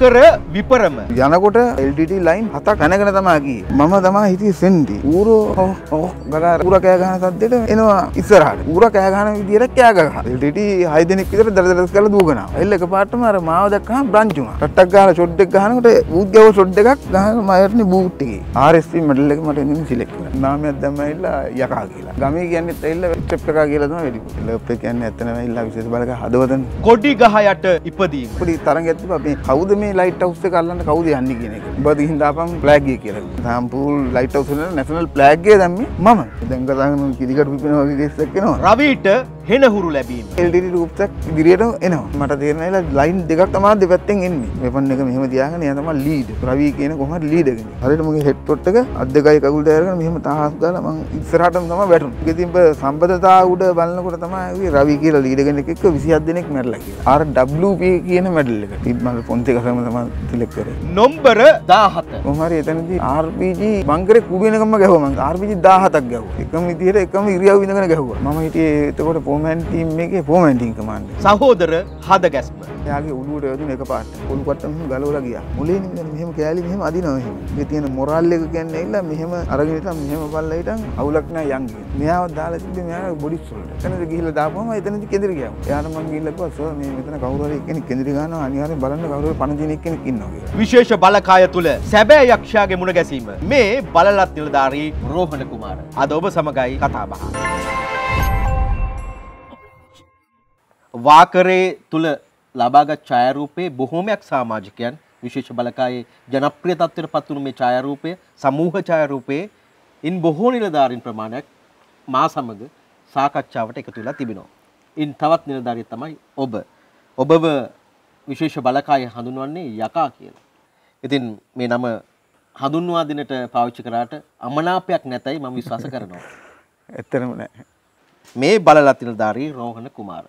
අක්කර විපරම යනකොට එල්ඩිටි ලයින් හතා කැනගෙන තමාගේ මම තමා හිති සෙන්ඩි ඌරෝ ගලා ඌර කෑගහන සද්දෙට එනවා ඉස්සරහට ඌර කෑගහන විදිහට කෑගහ එල්ඩිටි හය දෙනෙක් විතර දරදරස් කරලා දූගනවා එල්ල එකපාරටම අර මාව දැක්කහම බ්‍රන්ච් වුණා රට්ටක් ගහලා ෂොට් එකක් ගහනකොට ඌත් ගාව ෂොට් එකක් ගහන මයර්නේ බූට් එකේ RSP මෙඩල් එක මට එන්නේ සිලෙක්ට් වුණා නාමයක් දැම්මා ඉල්ලා යකා කියලා ගමේ කියන්නේත් ඇවිල්ලා ස්ටෙප් එකක් කියලා තමයි වැඩි ලොප් එක කියන්නේ ඇත්තම ඉල්ලා විශේෂ බලක හදවතන කොඩි ගහ යට ඉපදීම පොඩි තරඟ ඇතුළේ අපි කවුද මේ මේ ලයිට් අවස් එක අල්ලන්න කවුද යන්නේ කියන එක. ඔබ දිහින් දාපම් ප්ලෑග් එක කියලා. සාම්පූල් ලයිට් අවස් වල නැෂනල් ප්ලෑග් එක දැම්මේ මම. දැන් කතාගෙන කිරිකට පිපෙන වගේ කේස් එකක් එනවා. රවිට හෙනහුරු ලැබීම. එල්ඩීඩී රූප්ස් එකක් ඉදිරියට එනවා. මට තේරෙනවා ලයින් දෙකක් තමයි දෙපැත්තෙන් එන්නේ. වෙපන් එක මෙහෙම තියාගෙන එයා තමයි ලීඩ්. රවි කියන කොහොමද ලීඩ් එකනේ. හරියට මගේ හෙඩ්පොට් එක අත් දෙකයි කකුලට අරගෙන මෙහෙම තාහස් දාලා මං ඉස්සරහටම තමයි වැටුනේ. ඉතින් බ සම්බන්ධතාව උඩ බලනකොට තමයි රවි කියලා ලීඩ් කෙනෙක් එක්ක 27 දෙනෙක් මැරලා කියලා. RWP කියන මෙඩල් එක. ඉතින් මම පොන්ති කරම මම තම තිලෙක් කරේ. නොම්බර 17. කොහොමද එතනදී RPG බංකරේ කුඩු වෙනකම්ම ගැහුවා මං. RPG 17ක් ගැහුවා. එකම විදිහට එකම ඉරියව් ඉඳගෙන ගැහුවා. මම හිටියේ එතකොට ෆෝමෑන් ටීම් එකේ ෆෝමෑන් ටීම් කමාන්ඩර්. සහෝදර හද ගැස්ම. එයාගේ ඔළුවට වැදුන එක පාට. ඔලු පට්ටම ගලවලා ගියා. මොලේ නෙමෙයි මෙහෙම කෑලි මෙහෙම අදිනවා මෙහෙම. මේ තියෙන මොරල් එක කියන්නේ ඇවිල්ලා මෙහෙම අරගෙන ඉතින් මෙහෙම බල්ලා හිටන් අවුලක් නෑ යන්නේ. මෙයාව දාලා තිබ්බේ මෙයාගේ බොඩිස් වලට. එතනද ගිහිල්ලා දාපුවම එතනදි කෙදිරි ගියා. එයාට මං ගිහිල්ලා කිව්වා සර් මේ මෙතන කවුරු හරි කෙනෙක් කෙදිරි ගන්නවා අනිවාර්යෙන් බලන්න කවුරු හරි පණ මිනික් කෙනෙක් ඉන්නවා විශේෂ බලකාය තුළ සැබෑ යක්ෂයාගේ මුණ ගැසීම මේ බලලත් නිලධාරී රෝහණ කුමාර අද ඔබ සමගයි කතාබහ වාකරේ තුළ ලබාගත් ඡායාරූපයේ බොහෝමයක් සමාජිකයන් විශේෂ බලකායේ ජනප්‍රිය තත්ත්වයට පත් වුණු මේ ඡායාරූපය සමූහ ඡායාරූපයේ ඉන් බොහෝ නිලධාරීන් ප්‍රමාණයක් මා සමග සාකච්ඡාවට එකතු වෙලා තිබෙනවා. ඉන් තවත් නිලධාරියෙක් තමයි ඔබ. ඔබව විශේෂ බලකාය හඳුන්වන්නේ යකා කියලා. ඉතින් මේ නම හඳුන්වා දෙනට පාවිච්චි කරාට අමනාපයක් නැතයි මම විශ්වාස කරනවා. ඇත්තටම නෑ. මේ බලලා තිලදාරී රෝහණ කුමාර.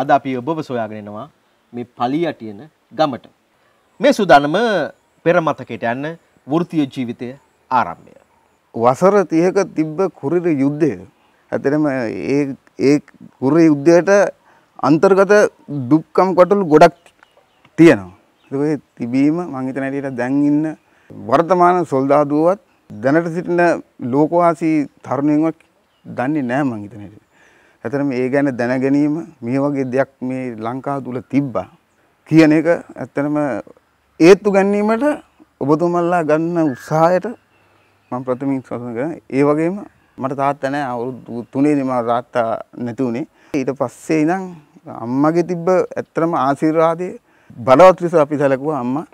අද අපි ඔබව සොයාගෙන එනවා මේ පලියටියන ගමට. මේ සූදානම පෙර මතකයට යන්න වෘත්තීය ජීවිතය ආරම්භය. වසර 30ක තිබ්බ කුරිර යුද්ධය ඇත්තටම ඒ ඒ කුරිර යුද්ධයට අන්තර්ගත දුක්කම් කොටලු ගොඩක් තියෙනවා. ඒ තිබීම මං හිතන හැටියට දැන් ඉන්න වර්තමාන සොල්දාදුවවත් දැනට සිටින ලෝකවාසී තරුණයන්වත් දන්නේ නැහැ මං හිතන හැටියට. ඇතරම ඒ ගැන දැන ගැනීම මේ වගේ දෙයක් මේ ලංකාව තුල තිබ්බා කියන එක ඇත්තටම ඒත්තු ගැනීමට ඔබතුමල්ලා ගන්න උත්සාහයට මම ප්‍රථමින් සතුටු කරනවා. ඒ වගේම මට තාත්තා නැහැ අවුරුදු 3 මම තාත්තා නැති උනේ. ඊට පස්සේ ඉඳන් අම්මගේ තිබ්බ ඇත්තටම ආශිර්වාදයේ බලවත් ලෙස අපි සැලකුවා අම්මා.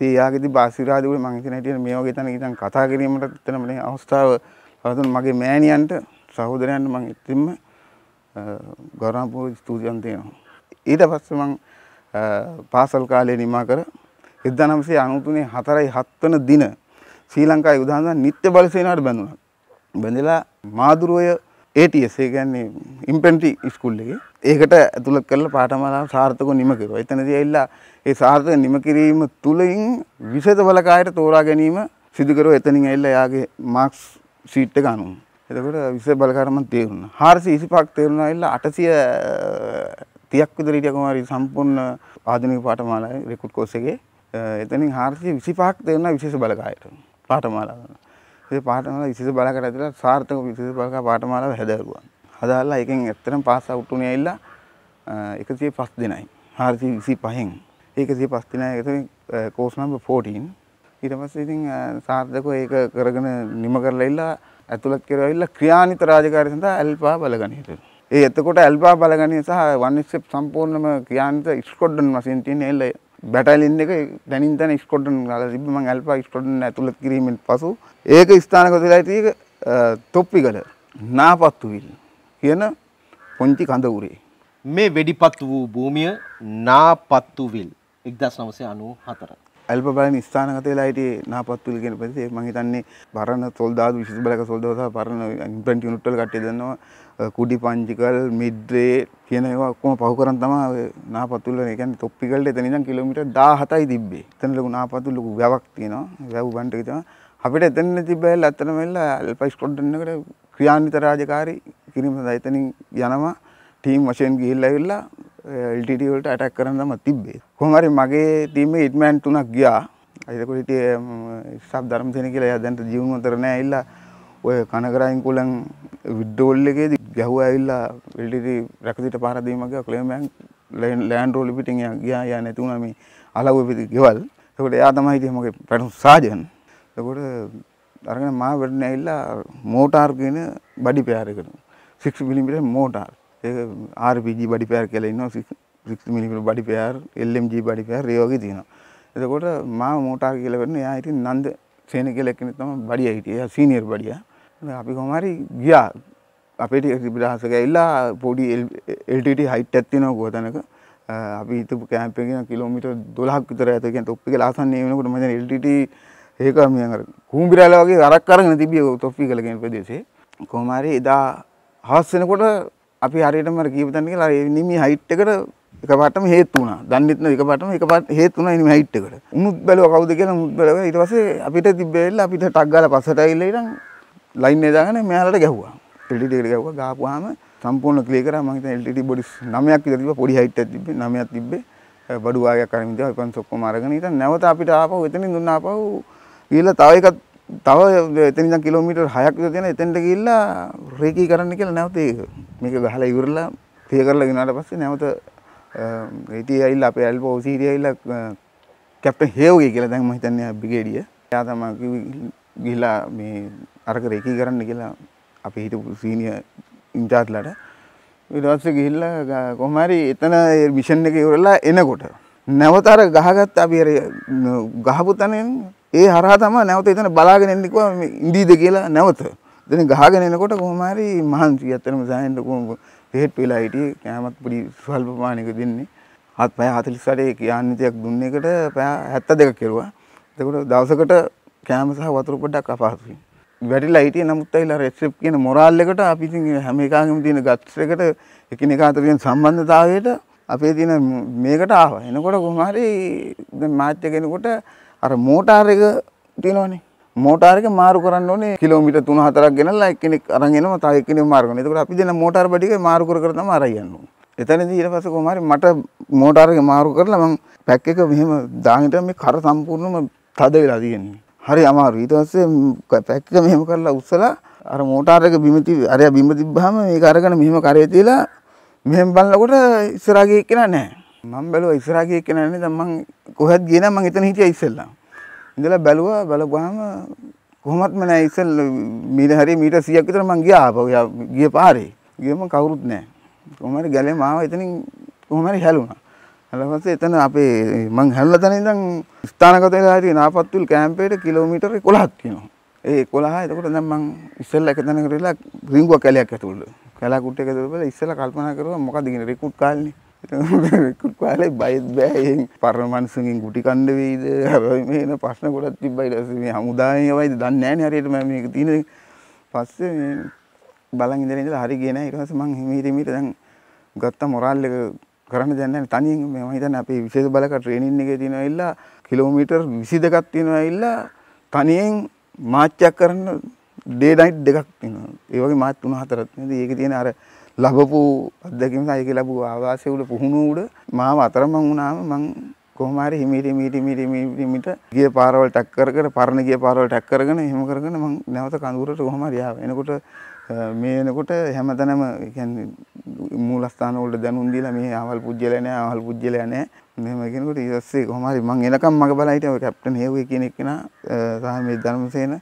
ඉතින් එයාගේදී බාසිරාදුවේ මම හිතන හිටියන මේ වගේ තැනක ඉතින් කතා කිරීමට එතනම නේ අවස්ථාව පවතුන මගේ මෑණියන්ට සහෝදරයන්ට මම ඉතින්ම ගෞරවපූර්වක ස්තුතියන් දෙනවා. ඊට පස්සේ මම පාසල් කාලේ නිමා කර 1993 4යි 7 වෙනි දින ශ්‍රී ලංකාවේ උදාහරණ නිත්‍ය බලසේනාවට බැඳුණා. බැඳලා මාදුරෝය ATS ඒ කියන්නේ ඉම්පෙන්ට්‍රි ස්කූල් එකේ. ඒකට ඇතුළත් කරලා පාඨමාලාව සාර්ථකව නිම කෙරුවා. එතනදී ඇවිල්ලා ඒ සාර්ථක නිම කිරීම තුලින් විශේෂ බලකායට තෝරා ගැනීම සිදු කරුවා. එතනින් ඇවිල්ලා එයාගේ මාක්ස් සීට් එක අනුව. එතකොට විශේෂ බලකාරම තේරුණා. 425ක් තේරුණා ඇවිල්ලා 830ක් විතර හිටියා කොහමරි සම්පූර්ණ ආධුනික පාඨමාලාවේ රෙකෝඩ් කෝස් එකේ. එතනින් 425ක් තේරුණා විශේෂ බලකායට පාඨමාලාව. ඒ පාඨමාලා විශේෂ බලකට ඇතුළේ සාර්ථක විශේෂ බලක පාඨමාලාව හැදෑරුවා. හදාලා ඒකෙන් ඇත්තටම පාස් අවුට් උනේ ඇවිල්ලා 105 දෙනයි. 425න්. ඒ 105 දෙනයි ඒකේ කෝස් නම්බර් 14. ඊට පස්සේ ඉතින් සාර්ථකව ඒක කරගෙන නිම කරලා ඉල්ලා ඇතුළත් කරලා ඉල්ලා ක්‍රියානිත රාජකාරිය සඳහා ඇල්පා බලගණයට. ඒ එතකොට ඇල්පා බලගණිය සහ වන් ස්ටෙප් සම්පූර්ණම ක්‍රියානිත ස්කොඩ්ඩන් වශයෙන් තියෙන එල්ලේ බැටලින් එක තැනින් තැන ස්කොටන් ගල තිබ මං ඇල්පා ස්කොටන් ඇතුළත් කිරීමෙන් පසු ඒක ස්ථානක වෙලා තියෙක තොප්පිගල නාපත්තුවිල් කියන පොංචි කඳවුරේ මේ වෙඩිපත් වූ භූමිය නාපත්තුවිල් 1994 ඇල්ප බලන ස්ථානගත වෙලා හිටියේ නාපත්තුවිල් කියන පස්සේ මං හිතන්නේ බරණ සොල්දාදු විශේෂ බලක සොල්දාදු සහ බරණ ඉම්ප්‍රන්ට් යුනිට් වල කට්ටිය දන්නවා කුඩි පංචිකල් මිද්රේ කියන ඒවා ඔක්කොම පහු කරන් තමයි ඔය නාපතුල් වල ඒ කියන්නේ තොප්පිකල්ට එතන ඉඳන් කිලෝමීටර් 17යි තිබ්බේ. එතන ලොකු නාපතුල් ලොකු වැවක් තියෙනවා. වැව් බණ්ඩ එක තමයි. අපිට එතන තිබ්බැල්ල අතන මෙල්ල ඇල්පයි ස්කොඩ්ඩන් එකට ක්‍රියාන්විත රාජකාරී කිරීම සඳහා එතනින් යනවා ටීම් වශයෙන් ගිහිල්ලා ඇවිල්ලා LTT වලට ඇටැක් කරන්න තමයි තිබ්බේ. කොහොම හරි මගේ ටීම් එකේ හිට්මෑන් තුනක් ගියා. ඒකෝට හිටියේ සබ් ධර්මසේන කියලා එයා දැන් ජීවුනතර නෑ ඇවිල්ලා ඔය කනකරයින් කුලන් විඩ්ඩෝල් එකේදී ගැහුව ඇවිල්ලා වෙල්ඩිටි රැකදිට පහර දීමක් ක්ලේමයන් ලෑන්ඩ් රෝල් පිටින් ගියා යා නැති වුණා මේ අලව්ව පිටි ගෙවල්. එතකොට එයා තමයි ඉතින් මගේ පැටුම් සාජන්. එතකොට අරගෙන මා වැඩන ඇවිල්ලා මෝටාර් කියන බඩි පෙයාර එකට. 6 mm මෝටාර්. ඒක RPG බඩි පෙයාර කියලා ඉන්නවා 6 mm buddy pair, LMG buddy pair ඒ වගේ තියෙනවා. එතකොට මා මෝටාර් කියලා වෙන්න එයා ඉතින් නන්ද සේන කියලා කෙනෙක් තමයි බඩිය හිටියේ. එයා සීනියර් බඩියා. අපි කොමරි ගියා අපේට පිටහස ඇල්ලා පොඩි එල්ටට හයිට් ඇත්තින ගෝතනක අපි ඉතු කෑම්පෙන කිලෝමිට දොලහක් විතර ඇතක තොප්පි ලාසන්න වනකට මද එල්ටට ඒක මියර කූම්පිරල වගේ අරක් කරන තිබිය තොප්පි කලගෙන ප්‍රදේශේ කොමරි එදා හස්සෙනකොට අපි හරියටම කීපතන්ක ලා නිම හයිට්කට එක පටම හේතු වුණා දන්නෙත්න එක පටම එක පට හේතු වුණා ඉනිම හයිට් එකට උමුත් බැලුවා කවුද කියලා උමුත් බැලුවා ඊට පස්සේ අපිට තිබ්බෙල්ල අපිට ටක් ගාලා පස්සට ඇවිල්ලා ඉතින් ලයින් එදාගෙන මෙයාලට ගැහුවා ටෙලිටේට ගැහුවා ගහපුවාම සම්පූර්ණ ක්ලියර් කරා මම හිතන්නේ LTT බොඩිස් 9ක් විතර තිබ්බා පොඩි හයිට් එකක් තිබ්බේ 9ක් තිබ්බේ බඩු වාගයක් අරන් ඉඳලා ඉපන් ඔක්කොම අරගෙන ඉතින් නැවත අපිට ආපහු එතනින් දුන්න ආපහු ගිහලා තව එකක් තව එතන ඉඳන් කිලෝමීටර් 6ක් විතර තියෙන එතනට ගිහිල්ලා රේකී කරන්න කියලා නැවත මේක ගහලා ඉවරලා ක්ලියර් කරලා ගිනාට පස්සේ නැවත ඒටි ඇවිල්ලා අපේ ඇල්පෝ සීරිය ඇවිල්ලා කැප්ටන් හේව්ගේ කියලා දැන් මම හිතන්නේ බ්‍රිගේඩිය එයා තමයි ගිහිලා මේ අරක රේකී කරන්න කියලා අපි හිට සීනිය ඉන්ජාත්ලට ඉටවස්ස ගිහිල්ල කොහමරි එතන මිෂන් එක ඉවරලා එනකොට නැවතර ගහගත් අපි ගහපු තනෙන් ඒ හරහා තම නැවත එතන බලාගෙන එන්නකව ඉඳීද කියලා නැවත දෙන ගහගෙන එනකොට කොහොමහරි මහන්සි අතරම සාහෙන්ට කොහොම රෙහෙට් වෙලා හිටියේ කෑමත් පොඩි ස්වල්ප ප්‍රමාණයක දෙන්නේ හත් පැය 48 කියාන්නිතයක් දුන්න එකට පැය 72 කෙරුවා එතකොට දවසකට කෑම සහ වතුර පොඩ්ඩක් අපහසුයි වැටිලා හිටියේ නමුත් ඇවිල්ලා රෙස්ලප් කියන මොරාල් එකට අපි ඉතින් හැම එකාගෙම තියෙන ගත්ස් එකට එකිනෙකා අතර තියෙන සම්බන්ධතාවයට අපේ තියෙන මේකට ආවා. එනකොට කොහොම හරි දැන් මාත් එක්ක එනකොට අර මෝටාර එක තියෙනවනේ. මෝටාර එක මාරු කරන්න ඕනේ කිලෝමීටර් 3-4ක් ගෙනල්ලා එක්කෙනෙක් අරන් එනවා තව එක්කෙනෙක් මාරු කරනවා. එතකොට අපි දෙන මෝටාර බඩ එක මාරු කර කර තමයි අරන් යන්නේ. එතනදී ඊට පස්සේ කොහොම හරි මට මෝටාර එක මාරු කරලා මම පැක් එක මෙහෙම දාගෙන මේ කර සම්පූර්ණයෙන්ම තද වෙලා තියෙනවා. හරි අමාරුයි. ඊට පස්සේ පැක්ක මෙහෙම කරලා උස්සලා අර මෝටාර් එක බිම තිබ්බ අරයා බිම තිබ්බහම මේක අරගෙන මෙහෙම කරේ තියලා මෙහෙම බලනකොට ඉස්සරහා ගියේ කෙනා නැහැ. මම බැලුවා ඉස්සරහා ගියේ කෙනා නැහැ. දැන් මං කොහෙද ගියේ නම් මං එතන හිටියා ඉස්සෙල්ලා. ඉඳලා බැලුවා බලගුවාම කොහොමත්ම නැහැ ඉස්සෙල් මීට හරිය මීටර් 100ක් විතර මං ගියා ආපහු. ගිය පාරේ. ගියම කවුරුත් නැහැ. කොහොම හරි ගැලේ මාව එතනින් කොහොම හරි හැලුණා. හලපස්සේ එතන අපේ මං හැල්ල තැන ඉඳන් ස්ථානගත වෙලා හිටියේ නාපත්තුල් කැම්පේට කිලෝමීටර 11ක් තියෙනවා. ඒ 11 එතකොට දැන් මං ඉස්සෙල්ලා එක තැනකට ඉලා රිංගුව කැලයක් ඇතුළේ. කැලා කුට්ටයක ඇතුළේ ඉස්සෙල්ලා කල්පනා කරුවා මොකද කියන රිකුට් කාලනේ. රිකුට් කාලේ බයත් බෑ එහෙන් පරණ මිනිස්සුන්ගෙන් ගුටි කන්න වෙයිද? හැබැයි මේන ප්‍රශ්න ගොඩක් තිබ්බයි ඊට පස්සේ මේ හමුදායේ වයිද දන්නේ නැහනේ හරියට මම මේක තියෙන. පස්සේ මේ බලන් ඉඳලා ඉඳලා හරි ගියේ නැහැ. ඊට පස්සේ මං හිමීට මීට දැන් ගත්ත මොරාල් එක කරන්න දෙයක් නැහැ තනියෙන් මම හිතන්නේ අපේ විශේෂ බලක ට්‍රේනින් එකේ තියෙනවා ඇවිල්ලා කිලෝමීටර් 22ක් තියෙනවා ඇවිල්ලා තනියෙන් මාච්චයක් කරන්න ඩේ නයිට් දෙකක් තියෙනවා ඒ වගේ මාත් 3 4ක් තියෙනවා ඒකේ තියෙන අර ලැබපු අත්දැකීම් සහ ඒකේ ලැබු ආවාසය උඩ පුහුණුව උඩ මාව අතරමං වුණාම මං කොහොම හරි හිමීට හිමීට හිමීට හිමීට ගිය පාරවල් ටැක් කර කර පරණ ගිය පාරවල් ටැක් කරගෙන එහෙම කරගෙන මම නැවත කඳුරට කොහොම හරි ආවා. එනකොට මේ එනකොට හැමතැනම කියන්නේ මූලස්ථාන වලට දැනුම් දීලා මේ ආවල් පුජ්‍යලයා නෑ ආවල් පුජ්‍යලයා නෑ මෙහෙම කියනකොට ඊස්සේ කොහොම හරි මම එනකම් මගේ බලා හිටියා ඔය කැප්ටන් හේවුවේ කියන එක්කෙනා සහ මේ ධර්මසේන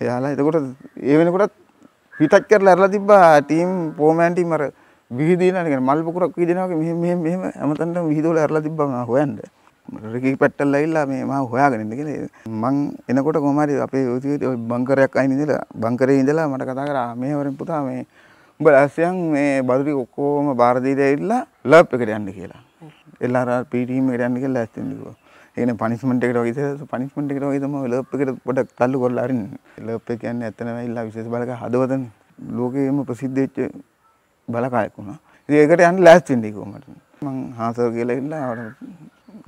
එයාලා එතකොට ඒ වෙනකොටත් පිටක් කරලා ඇරලා තිබ්බා ටීම් පෝමෑන් ටීම් අර විහිදීලා කියන්නේ මල් පොකුරක් විහිදෙනවා වගේ මෙහෙම මෙහෙම මෙහෙම හැමතැනටම විහිදුවලා ඇරලා තිබ්බා මම හොයන්න. රෙකී පැට්ටල් ඇවිල්ලා මේ මම හොයාගෙන ඉන්න කියලා මං එනකොට කොහොම හරි අපේ ඔය බංකරයක් අයින් ඉඳලා බංකරේ ඉඳලා මට කතා කරා මෙහෙවරෙන් පුතා මේ උඹ ලස්සයන් මේ බදුරි ඔක්කොම බාර දීලා ඇවිල්ලා ලබ් එකට යන්න කියලා. එල්ලාර පීටීම් එකට යන්න කියලා ලෑස්ති වෙනවා. ඒකන පනිස්මට එකට වගේ පනිස්මට එකට වගේ තම ලොප් එකට පොඩක් තල්ලු කොල්ලා අරින්න. ලොප් එක කියන්නේ ඇත්තම ඇවිල්ලා විශේෂ බලක හදවතනේ. ලෝකයේම ප්‍රසිද්ධ වෙච්ච බලකායක් වුණා. ඉතින් ඒකට යන්න ලෑස්ති වෙන්න කිව්වමට. මං හාසර් කියලා ඉන්න ආවට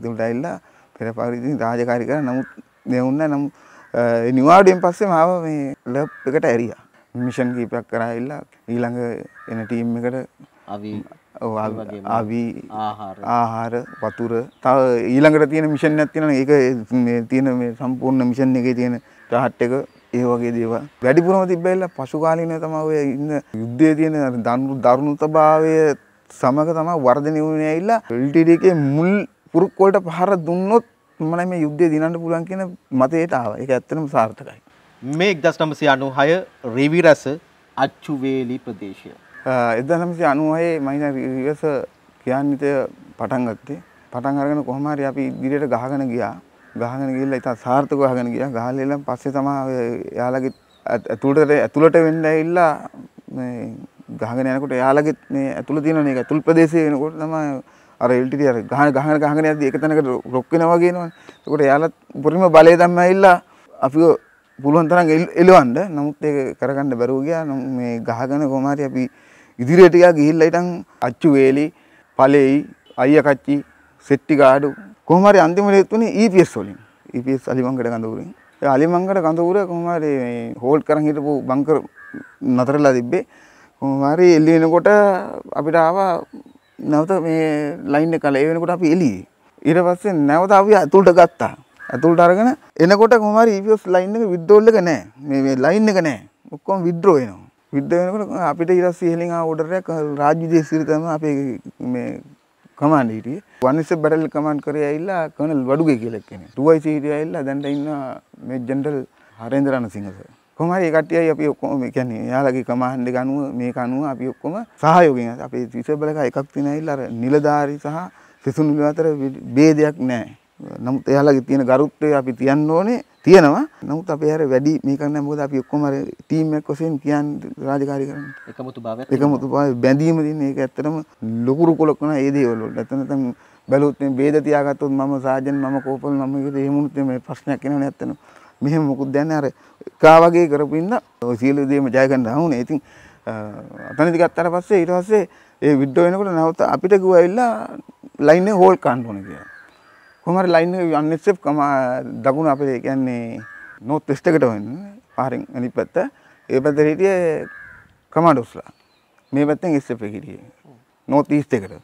දුරට ඇවිල්ලා පෙර පරිදි රාජකාරී කරා. නමුත් දෙවුන්න නම් නිවාඩුවෙන් පස්සේ මාව මේ ලබ් එකට ඇරියා. මිෂන් කීපයක් කරා ඇවිල්ලා ඊළඟ එන ටීම් එකට අවි අවි ආහාර ආහාර වතුර තව ඊළඟට තියෙන මිෂන් එකක් තියෙනවා. ඒක මේ තියෙන මේ සම්පූර්ණ මිෂන් එකේ තියෙන රහට් එක ඒ වගේ දේවල් වැඩිපුරම තිබ්බෙලා පසුකාලීනව තමයි ඔය ඉන්න යුද්ධයේ තියෙන දරුණු දරුණුතාභාවය සමග තමයි වර්ධනය වුණේ ඇවිල්ලා LTD එකේ මුල් පුරුක් වලට පහර දුන්නොත් මම මේ යුද්ධය දිනන්න පුළුවන් කියන මතයට ආවා. ඒක ඇත්තටම සාර්ථකයි. මේ 1996 රිවි රස අච්චුවේලි ප්‍රදේශය. 1996 මම රිවි රස කියන්නිට පටන් ගත්තේ. පටන් අරගෙන කොහොම හරි අපි ඉදිරියට ගහගෙන ගියා. ගහගෙන ගිහිල්ලා ඉතින් සාර්ථකව ගහගෙන ගියා. ගහලා ඉල්ලන් පස්සේ තමයි එයාලගේ ඇතුළට ඇතුළට වෙන්න ඇවිල්ලා මේ ගහගෙන යනකොට එයාලගේ මේ ඇතුළ තියෙන මේක ඇතුල් ප්‍රදේශයේ වෙනකොට තමයි අර එල්ටිටි අර ගහන ගහන ගහගෙන යද්දි එක තැනකට රොක් වෙනවා කියනවනේ. ඒකට එයාලත් උපරිම බලය දැම්ම ඇවිල්ලා අපිව පුළුවන් තරම් එලවන්න. නමුත් ඒක කරගන්න බැරුව ගියා. මේ ගහගෙන කොහොම හරි අපි ඉදිරියට ගිහිල්ලා ඉතින් අච්චු වේලි, පලෙයි, අයියා කච්චි, සෙට්ටි ගාඩු කොහොම හරි අන්තිමට තුනේ EPS වලින් EPS අලිමංගඩ කඳවුරෙන් ඒ අලිමංගඩ කඳවුර කොහොම හරි මේ හෝල්ඩ් කරන් හිටපු බංකර් නතරලා තිබ්බේ කොහොම හරි එළි වෙනකොට අපිට ආවා නැවත මේ ලයින් එක කල ඒ වෙනකොට අපි එළියේ ඊට පස්සේ නැවත අපි අතුලට ගත්තා ඇතුළට අරගෙන එනකොට කොහමරි EPS ලයින් එක විත්ඩ්‍රෝල් එක නැහැ. මේ මේ ලයින් එක නැහැ. ඔක්කොම විත්ඩ්‍රෝ වෙනවා. විත්ඩ්‍රෝ වෙනකොට අපිට ඊට පස්සේ ඉහලින් ආ ඕඩර් එකක් රාජ්‍ය විදේශ සිරිතම අපේ මේ කමාන්ඩ් හිටියේ. වනිස බැටල් කමාන්ඩ් කරේ ඇවිල්ලා කර්නල් වඩුගේ කියලා කෙනෙක්. 2IC හිටිය ඇවිල්ලා දැන්ට ඉන්න මේ ජෙනරල් හරේන්ද්‍රන සිංහ සර්. කොහොම හරි ඒ කට්ටියයි අපි ඔක්කොම ඒ කියන්නේ එයාලගේ කමාන්ඩ් එක අනුව මේක අනුව අපි ඔක්කොම සහයෝගයෙන් අපේ විශේෂ බලක එකක් තියෙන ඇවිල්ලා අර නිලධාරි සහ සිසුන් අතර ભેදයක් නැහැ. නමුත් එයාලගේ තියෙන ගරුත්වය අපි තියන්න ඕනේ තියෙනවා. නමුත් අපි හැර වැඩි මේක නැහැ මොකද අපි ඔක්කොම අර ටීම් එකක් වශයෙන් කියන්නේ රාජකාරී කරන්නේ. එකමුතු භාවයක්. එකමුතු භාවය බැඳීම තියෙන ඒක ඇත්තටම ලොකු රුකුලක් වෙන ඒ දේවල් වලට. නැත්නම් නැත්නම් බැලුවොත් මේ බේද තියාගත්තොත් මම සාජන් මම කෝපල් මම කියලා එහෙම උනොත් මේ ප්‍රශ්නයක් එනවනේ ඇත්තටම. මෙහෙම මොකුත් දැන්නේ අර එකා වගේ කරපින්න ඔය සියලු දේම ජය ගන්න හවුනේ. ඉතින් අතනදි ගත්තාට පස්සේ ඊට පස්සේ ඒ විඩ්ඩෝ වෙනකොට නැවත අපිට ගිහුවා ඇවිල්ලා ලයින් එක හෝල් කරන්න ඕනේ කියලා. කොමර ලයින් අන්නෙස්සෙප් කම දකුණ අපේ කියන්නේ නොත් ස්ටකට වෙන්න පාරෙන් අනි පැත්ත ඒ පැත හිටිය කමඩුස්ලා මේ පැත්තෙන් ස්ටප හිටිය නොත් ඊස්ටකට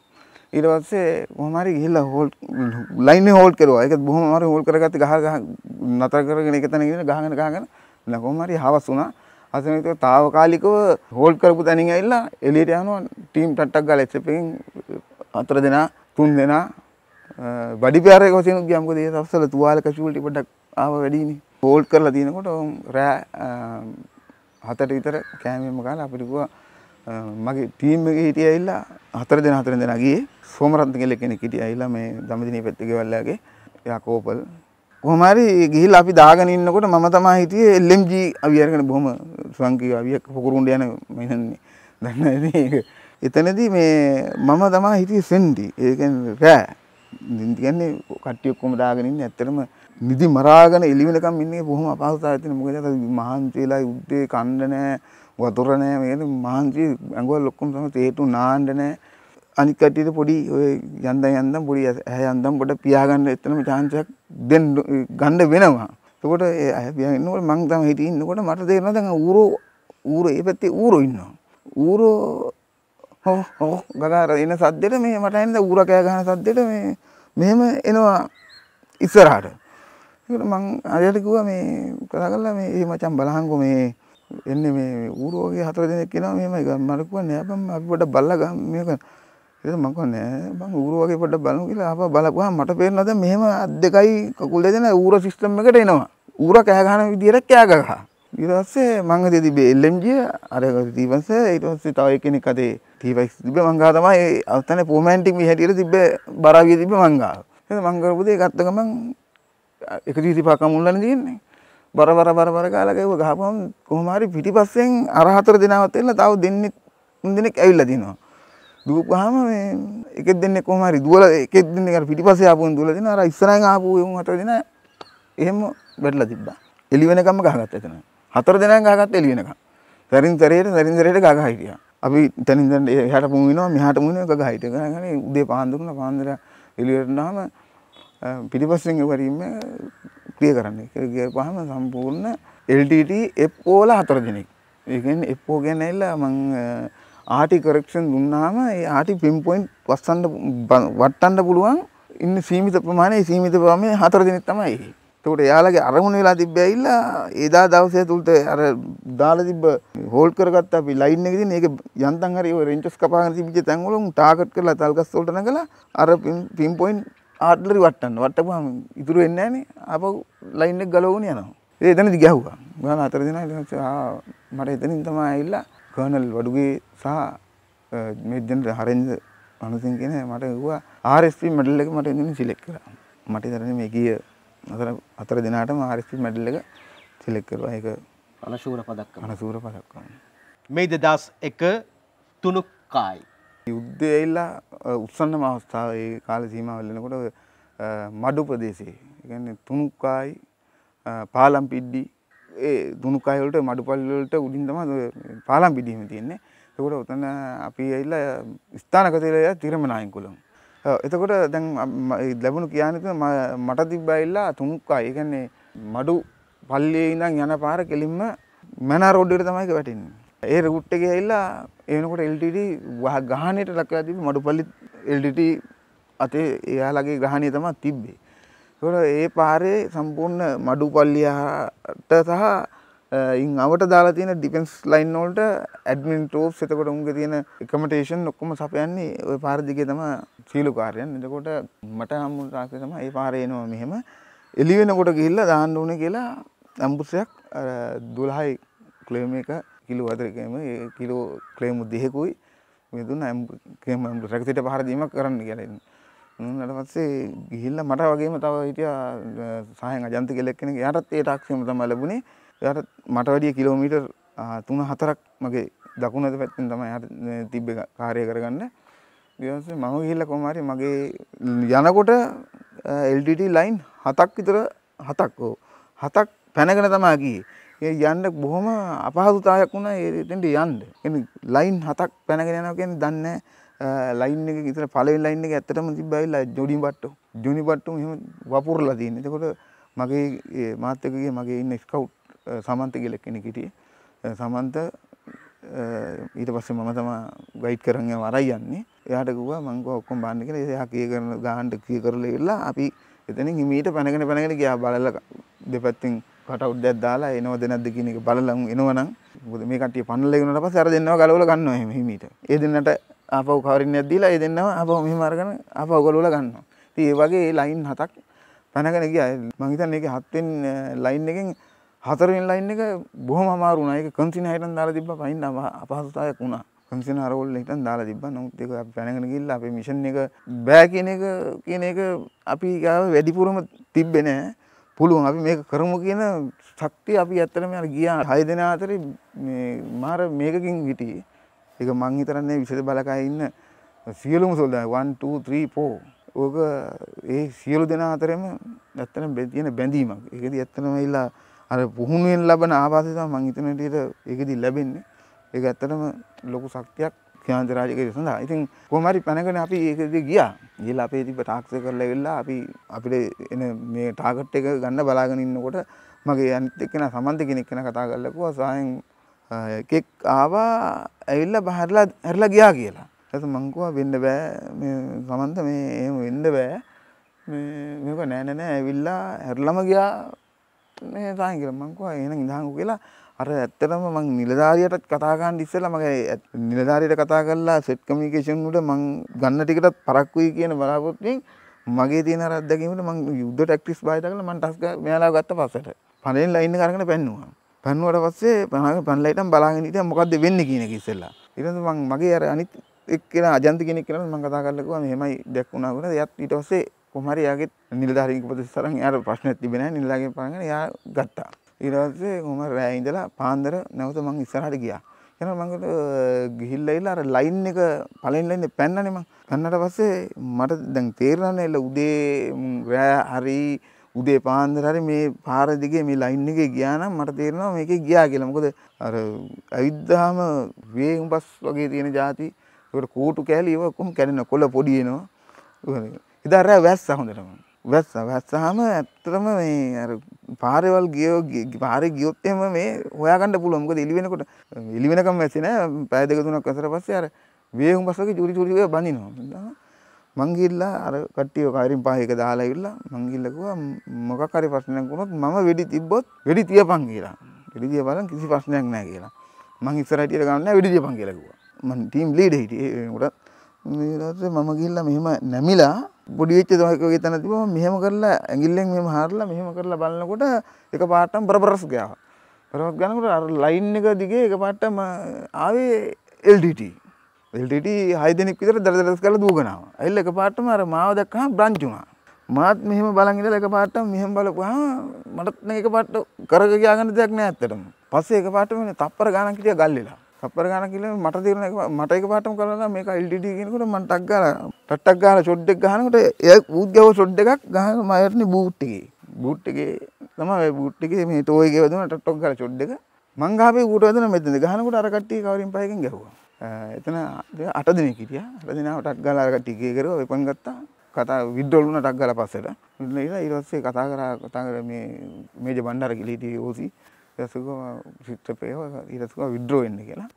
ඊට පස්සේ කොහමරි ගිහිල්ලා හෝල් ලයින් හෝල් කරුවා ඒක බොහොම මාරු හෝල් කරගත්ත ගහ ගහ නතර කරගෙන එක තැන ගිහින් ගහගෙන ගහගෙන කොහමරි හවස් වුණා අසමිතව తాවකාලිකව හෝල් කරපු තැනින් ඇවිල්ලා එළියට යනවා ටීම් ටට්ටක් ගාලා ස්ටප් එකෙන් හතර දෙනා තුන් දෙනා බඩි පාරය කොසිනු ගියම්කද සස්සල තුවාල කශුවලට පටක් ආව වැඩිනි පෝල්් කරලා තියෙනකොට රෑ හතට විතර කෑමම කාල අපිටකුව මගේ ටීම් එක හිටිය ඇල්ලා හතර දෙන හතර දෙනගේ සෝමරන්ත කෙල්ල කෙනෙ හිටිය ඇල්ලා මේ දමදින පැත්තිකවල්ලගේ යා කෝපල් හොමරි ගිහිල් අපි දාගනන්නකොට ම තමා හිටිය එල්ලම්ජ අවියරගෙන බොහම ස්වංකී අවියක් පොකුරුන්ට යන මෙහන්නේ දන්න එතනදී මේ මම තමා හිටිය සෙන්ඩි ඒකැන් රෑ කියන්නේ කට්ටිය ඔක්කොම දාගෙන ඉන්නේ ඇත්තටම නිදි මරාගෙන එළි වෙනකම් ඉන්නේ බොහොම අපහසුතාවයක් තියෙන මොකද අර මහන්සි වෙලා උද්දේ කන්න නැහැ වතුර නැහැ මේ කියන්නේ මහන්සි ඇඟවල ඔක්කොම තමයි තේටු නාන්න නැහැ අනිත් කට්ටියට පොඩි ඔය යන්දම් යන්දම් පොඩි ඇහැ යන්දම් පොඩ පියාගන්න එතනම chance එකක් දෙන්න ගන්න වෙනවා. එතකොට ඒ ඇහැ පියාගෙන ඉන්නකොට මං තමයි හිටියේ ඉන්නකොට මට තේරෙනවා දැන් ඌරෝ ඌරෝ ඒ පැත්තේ ඌරෝ ඉන්නවා. ඌරෝ හෝ හෝ ගදාර එන සද්දෙට මේ මට එන්න ඌර කෑ ගහන සද්දෙට මේ මෙහෙම එනවා ඉස්සරහට. ඒකට මං අරයට කිව්වා මේ කතා කරලා මේ එහෙ මචං බලහන්කෝ මේ එන්නේ මේ ඌරෝගේ හතර දෙනෙක් එනවා මෙහෙම එක මට කිව්වා නෑ බං අපි පොඩ්ඩක් බලලා ගමු මේක. ඒක මං කිව්වා නෑ බං ඌරු වගේ පොඩ්ඩක් බලමු කියලා ආපහු බලපුවා මට පේනවා දැන් මෙහෙම අත් දෙකයි කකුල් දෙදෙන ඌර සිස්ටම් එකට එනවා. ඌර කෑ ගහන විදියට කෑ ගහනවා. ඊට පස්සේ මං දෙදි බෙල්ලෙම්ජිය අර දීවන්ස ඊට පස්සේ තව කෙනෙක් අතේ තීවයිස් තිබ්බ මංගා තමයි අතන පොමැන්ටික් මේ හැටියට තිබ්බ බරාවිය තිබ්බ මංගාව. එහෙනම් මං කරපු දේ ගත්ත ගමන් 125ක් අමුල්ලන්නේ තියෙන්නේ. බර බර බර බර කාලා ගාව ගහපම් කොහොම හරි පිටිපස්සෙන් අර හතර දෙනාවත් එන්න තව දෙන්නේ තුන් දෙනෙක් ඇවිල්ලා දිනවා. දුවපුවාම මේ එකෙක් දෙන්නේ කොහොම හරි දුවලා එකෙක් දෙන්නේ අර පිටිපස්සේ ආපුවන් දුවලා දිනවා. අර ඉස්සරහින් ආපු එවුන් හතර දෙනා එහෙම වැටලා තිබ්බා. එළි වෙනකම්ම ගහගත්ත එතන. හතර දෙනාන් ගහගත්ත එළි වෙනකම්. සරින් සරේට සරින් සරේට ගහගා හිටියා. අපි තැනින් තැනට එහාට මුං වෙනවා මෙහාට මුං වෙනවා ගග හයිට ගහගෙන උදේ පාන්දරන පාන්දර එළියට නාම පිටිපස්සෙන් එවරින්ම ක්‍රිය කරන්නේ. ඒක ගියපහම සම්පූර්ණ LTT FO ලා හතර දිනක්. ඒ කියන්නේ FO කියන්නේ ඇවිල්ලා මං ආටි කරෙක්ෂන් දුන්නාම ඒ ආටි පින් පොයින්ට් වස්සන්න වට්ටන්න පුළුවන් ඉන්න සීමිත ප්‍රමාණය සීමිත ප්‍රමාණය හතර දිනක් තමයි. එතකොට එයාලගේ අරමුණ වෙලා තිබ්බ ඇවිල්ලා එදා දවසේ තුලට අර දාලා තිබ්බ හෝල්ඩ් කරගත්ත අපි ලයින් එකේ තියෙන ඒක යන්තම් හරි ඔය රෙන්චස් කපාගෙන තිබිච්ච තැන් වල උන් ටාගට් කරලා තල්ගස් වලට නගලා අර පින් පොයින්ට් ආට්ලරි වට්ටන්න වට්ටපුවාම ඉතුරු වෙන්නේ නැහනේ ආපහු ලයින් එක ගලවගෙන යනවා ඒ එතනදි ගැහුවා ගාන හතර දෙනා ඊට මට එතනින් තමයි ඇවිල්ලා කර්නල් වඩුගේ සහ මේ ජෙනරල් හරෙන්ද අනුසින් කියන මට කිව්වා RSP මෙඩල් එක මට ඉතින් සිලෙක්ට් කරා මට ඉතින් මේ ගිය අතර අතර දෙනාටම ආරිස්පි මැඩල් එක සිලෙක් කරා. ඒක අනශූර පදක්කම. අනශූර පදක්කම. මේ 2001 තුනුක්කායි. යුද්ධය ඇවිල්ලා උත්සන්නම අවස්ථාව ඒ කාල සීමාව වෙනකොට මඩු ප්‍රදේශයේ. ඒ කියන්නේ තුනුක්කායි පාලම් පිඩ්ඩි ඒ තුනුක්කායි වලට මඩුපල්ලි වලට උඩින් තමයි පාලම් පිඩීම තියෙන්නේ. ඒකට උතන අපි ඇවිල්ලා ස්ථානගතයලා තිරමනායන් කුලම්. එතකොට දැන් ලැබුණු කියනක මට තිබ්බයිල්ලා තුනුක්කා ඒ කියන්නේ මඩු පල්ලියේ ඉඳන් යන පාර කෙලින්ම මැනා රෝඩ් එකට තමයි වැටෙන්නේ. ඒ රූට් එකේ ඇවිල්ලා ඒ වෙනකොට LTD ගහණයට ලක් වෙලා තිබ්බ මඩුපල්ලි LTD අතේ එයාලගේ ග්‍රහණය තමයි තිබ්බේ. ඒකට ඒ පාරේ සම්පූර්ණ මඩුපල්ලියට සහ ඉන් අවට දාලා තියෙන ඩිෆෙන්ස් ලයින් වලට ඇඩ්මින් ටෝප්ස් එතකොට උන්ගේ තියෙන එකමඩේෂන් ඔක්කොම සපයන්නේ ওই පාර දිගේ තමයි සීලුකාරයන්. එතකොට මට හම්බුන තාක්ෂය තමයි ඒ පාරේ එනවා මෙහෙම. එළි වෙනකොට ගිහිල්ලා දාන්න ඕනේ කියලා ඇම්බුසයක් අර 12යි ක්ලේම් එක කිලෝ අතරකම ඒ කිලෝ ක්ලේම් දෙකකුයි මේ දුන්න ඇම්බුසේම රැකසිට පහර දීමක් කරන්න කියලා ඉන්නේ. ඊට පස්සේ ගිහිල්ලා මට වගේම තව හිටියා සායන් අජන්ත කෙනෙක් කෙනෙක් එයාටත් ඒ ටාක්සියම තමයි ලැබුණේ. එයාට මට වැඩිය කිලෝමීටර් තුන හතරක් මගේ දකුණ ඇත පැත්තෙන් තමයි යට තිබ්බ කාරය කරගන්න දවස මම ගිහිල්ල කොමාරි මගේ යනකොට එල්ඩට ලයින් හතක් විතර හතක් ඕ හතක් පැනගෙන තමාකි ඒ යන්න බොහොම අපහසුතායක් වුණ ඒතෙන්ට යන්න එම ලයින් හතක් පැනගෙන යනකෙන් දන්න ලයින් එක ඉතර පලවෙ ලයින් එක ඇත්තටම තිබයිල්ලා ජොඩි පට්ට ජොනි පට්ටු හම වපුරලා තියන්න එතකොට මගේ මාතකගේ මගේ ඉන්න ස්කව් සමන්ත කියල කෙනෙක් හිටිය සමන්ත ඊට පස්සේ මම තමා ගයිට් කරන්න වරයි යන්නේ එයාට ගුව මංගව ඔක්කොම් බාන්න කර එයා කිය කරන ගහන්ට කිය කරල ඉල්ලා අපි එතන හිමීට පැනගෙන පැනගෙන ගයා බලල දෙපැත්තින් කටවුද්දයක් දාලා එනවා දෙනක්ද කියන එක බලලම් එනවනම් මොකද මේ කට්ටිය පන්නල ගෙනනට පස්සේ අර දෙන්නව ගලවලා ගන්නවා එහෙම හිමීට ඒ දෙන්නට ආපහු කවරින්නක් දීලා ඒ දෙන්නව ආපහු මෙහෙම අරගෙන ආපහු ගලවලා ගන්නවා ඉතින් ඒ වගේ ලයින් හතක් පැනගෙන ගියා මං හිතන්නේ ඒක හත් වෙනි ලයින් එකෙන් හතරෙන් ලයින් එක බොහොම අමාරුණා. ඒක කන්සින හැටන් දාලා තිබ්බා පහින්න අපහසුතාවයක් වුණා. කන්සින අර ඕල් හිටන් දාලා තිබ්බා. නමුත් ඒක අපි පැනගෙන ගිහිල්ලා අපේ මිෂන් එක බෑ කියන එක කියන එක අපි ගාව වැඩිපුරම තිබ්බේ නෑ. පුළුවන් අපි මේක කරමු කියන ශක්තිය අපි ඇත්තටම අර ගියා. 6 දෙනා අතරේ මේ මාර මේකකින් හිටියේ. ඒක මං හිතරන්නේ විශේෂ බලකයි ඉන්න සියලුම සොල්දාන 1 2 3 4 ඕක ඒ සියලු දෙනා අතරෙම ඇත්තටම තියෙන බැඳීමක්. ඒකදී ඇත්තටම ඇවිල්ලා අර පුහුණුවෙන් ලබන ආවාසය මං හිතන විදිහට ඒකෙදි ලැබෙන්නේ. ඒක ඇත්තටම ලොකු ශක්තියක් ්‍යාන්තරාජකය සඳහා ඉතින් කොමරි පැනගෙන අපි ඒකද ගියා ගිල් අපේ තිබ ටාක්ස කරලා වෙල්ලා අපි අපිට එන මේ ටාගට් එක ගන්න බලාගෙන ඉන්නකොට මගේ අනිත් එක්කෙන සමන්ත කෙනෙක් කෙන කතා කරලකවා සායෙන් එකෙක් ආවා ඇවිල්ල බහරලා හැරලා ගියා කියලා ඇස මංකුවා වෙන්න බෑ සමන්ත මේ එම වෙන්න බෑ මේක නෑනනෑ ඇවිල්ලා හැරලම ගියා මේ සාංගල මංකව එන ඉදහංකු කියලා අර ඇත්තටම මං නිලධාරියටත් කතාගන්න ඉස්සලා මගේ නිලධාරියට කතා කරලා සෙට් කමියුනිකේෂන් වල මං ගන්න ටිකටත් පරක්කුයි කියන බලාපොරොත්තුෙන් මගේ තියෙන අර අත්දැකීමට මං යුද්ධ ටැක්ටික්ස් භාවිත කරලා මං ටස්ක මෙයාලා ගත්ත පස්සට පණෙන් ලයින් එක අරගෙන පැන්නුවා පැන්නුවට පස්සේ පණ පණලයිටම බලාගෙන හිටියා මොකද්ද වෙන්නේ කියන එක ඉස්සෙල්ලා ඊට මං මගේ අර අනිත් එක්කෙනා අජන්ත කෙනෙක් කියලා මං කතා කරලා කිව්වා මෙහෙමයි දෙයක් වුණා කියලා එයාත් ඊට පස්සේ කොහමරි යාගේ නිලධාරීන් උපදෙස් අරන් එයාට ප්‍රශ්නයක් තිබෙන්නේ නැහැ නිලලාගේ පාරගෙන එයා ගත්තා ඊට පස්සේ කොහම රෑ ඉඳලා පාන්දර නැවත මං ඉස්සරහට ගියා එනවා මංගට ගිහිල්ලා ඉලා අර ලයින් එක පළවෙනි ලයින් එක පැන්නනේ මං පැන්නට පස්සේ මට දැන් තේරෙන්නේ එළ උදේ රෑ හරි උදේ පාන්දර හරි මේ පාර දිගේ මේ ලයින් එකේ ගියා නම් මට තේරෙනවා මේකේ ගියා කියලා. මොකද අර අවිද්දාම වේගුම්පස් වගේ තියෙන જાති ඒකට කූටු කැලි ඒව කොහොම කැඩෙනවා කොළ පොඩි එනවා. ඉදා රෑ වැස්ස හොඳටම. වැස්ස වැස්සහම ඇත්තටම මේ අර පාරේවල් ගියෝ පාරේ ගියොත් එහෙම මේ හොයාගන්න පුළුවන්. මොකද එළි වෙනකොට එළි වෙනකම් වැස්සේ නෑ. පැය දෙක තුනක් අතර පස්සේ අර වේගුම් බස්සක චුරි චුරි ඔය බඳිනවා. මං ගිහිල්ලා අර කට්ටිය කයිරින් පහ එක දාලා ඉවිල්ලා මං ගිහිල්ලා කිව්වා මොකක් හරි ප්‍රශ්නයක් වුණොත් මම වෙඩි තිබ්බොත් වෙඩි තියපන් කියලා. වෙඩි තියපන් කිසි ප්‍රශ්නයක් නෑ කියලා. මං ඉස්සරහට ගන්න නෑ වෙඩි තියපන් කියලා කිව්වා. මං ටීම් ලීඩ් හිටියේ. ඒකට මේ දවසේ මම ගිහිල්ලා මෙහෙම නැමිලා පොඩි වෙච්ච දොහකගේ තැන තිබුණා මෙහෙම කරලා ඇඟිල්ලෙන් මෙහෙම හාරලා මෙහෙම කරලා බලනකොට එකපාරටම බරබරස් ගියා. බරබරස් ගනකොට අර ලයින් එක දිගේ එකපාරටම ආවේ LDT. LDT හය දෙනෙක් විතර දරදරස් කරලා දුවගෙන ආවා. ඇවිල්ලා එකපාරටම අර මාව දැක්කම බ්‍රන්ච් වුණා. මාත් මෙහෙම බලන් ඉඳලා එකපාරටම මෙහෙම බලපුවාම මටත් එකපාරට කරක ගියා ගන්න දෙයක් නෑ ඇත්තටම. පස්සේ එකපාරටම තප්පර ගානක් හිටියා ගල්ලිලා. තප්පර ගාන කියලා මට තේරෙන එක මට එක පාටම කරලා මේක LDD කියනකොට මම ටක් ගාලා ටට්ටක් ගාලා ෂොට් එකක් ගහනකොට එයා ඌත් ගාව ෂොට් එකක් ගහන මයර්නේ බූට් එකේ බූට් එකේ තමයි මේ බූට් එකේ මේ ටෝයි එකේ වැදුනා ටට්ටක් ගාලා ෂොට් එක මං ගහපේ ඌට වැදුනා මෙතනද ගහනකොට අර කට්ටිය කවරින් පහකින් ගැහුවා එතන අට දිනක් හිටියා අට දිනාව ටක් ගාලා අර කට්ටිය ගේ කරුවා වෙපන් ගත්තා කතා විද්දොල් වුණා ටක් ගාලා පස්සට ඊට පස්සේ කතා කරා කතා කරා මේ මේජ බණ්ඩාර කියලා හිටියේ ඕසි ඉරසුකම චිත්‍රපය ඉරසුකම විද්‍රෝ වෙන්න කියලා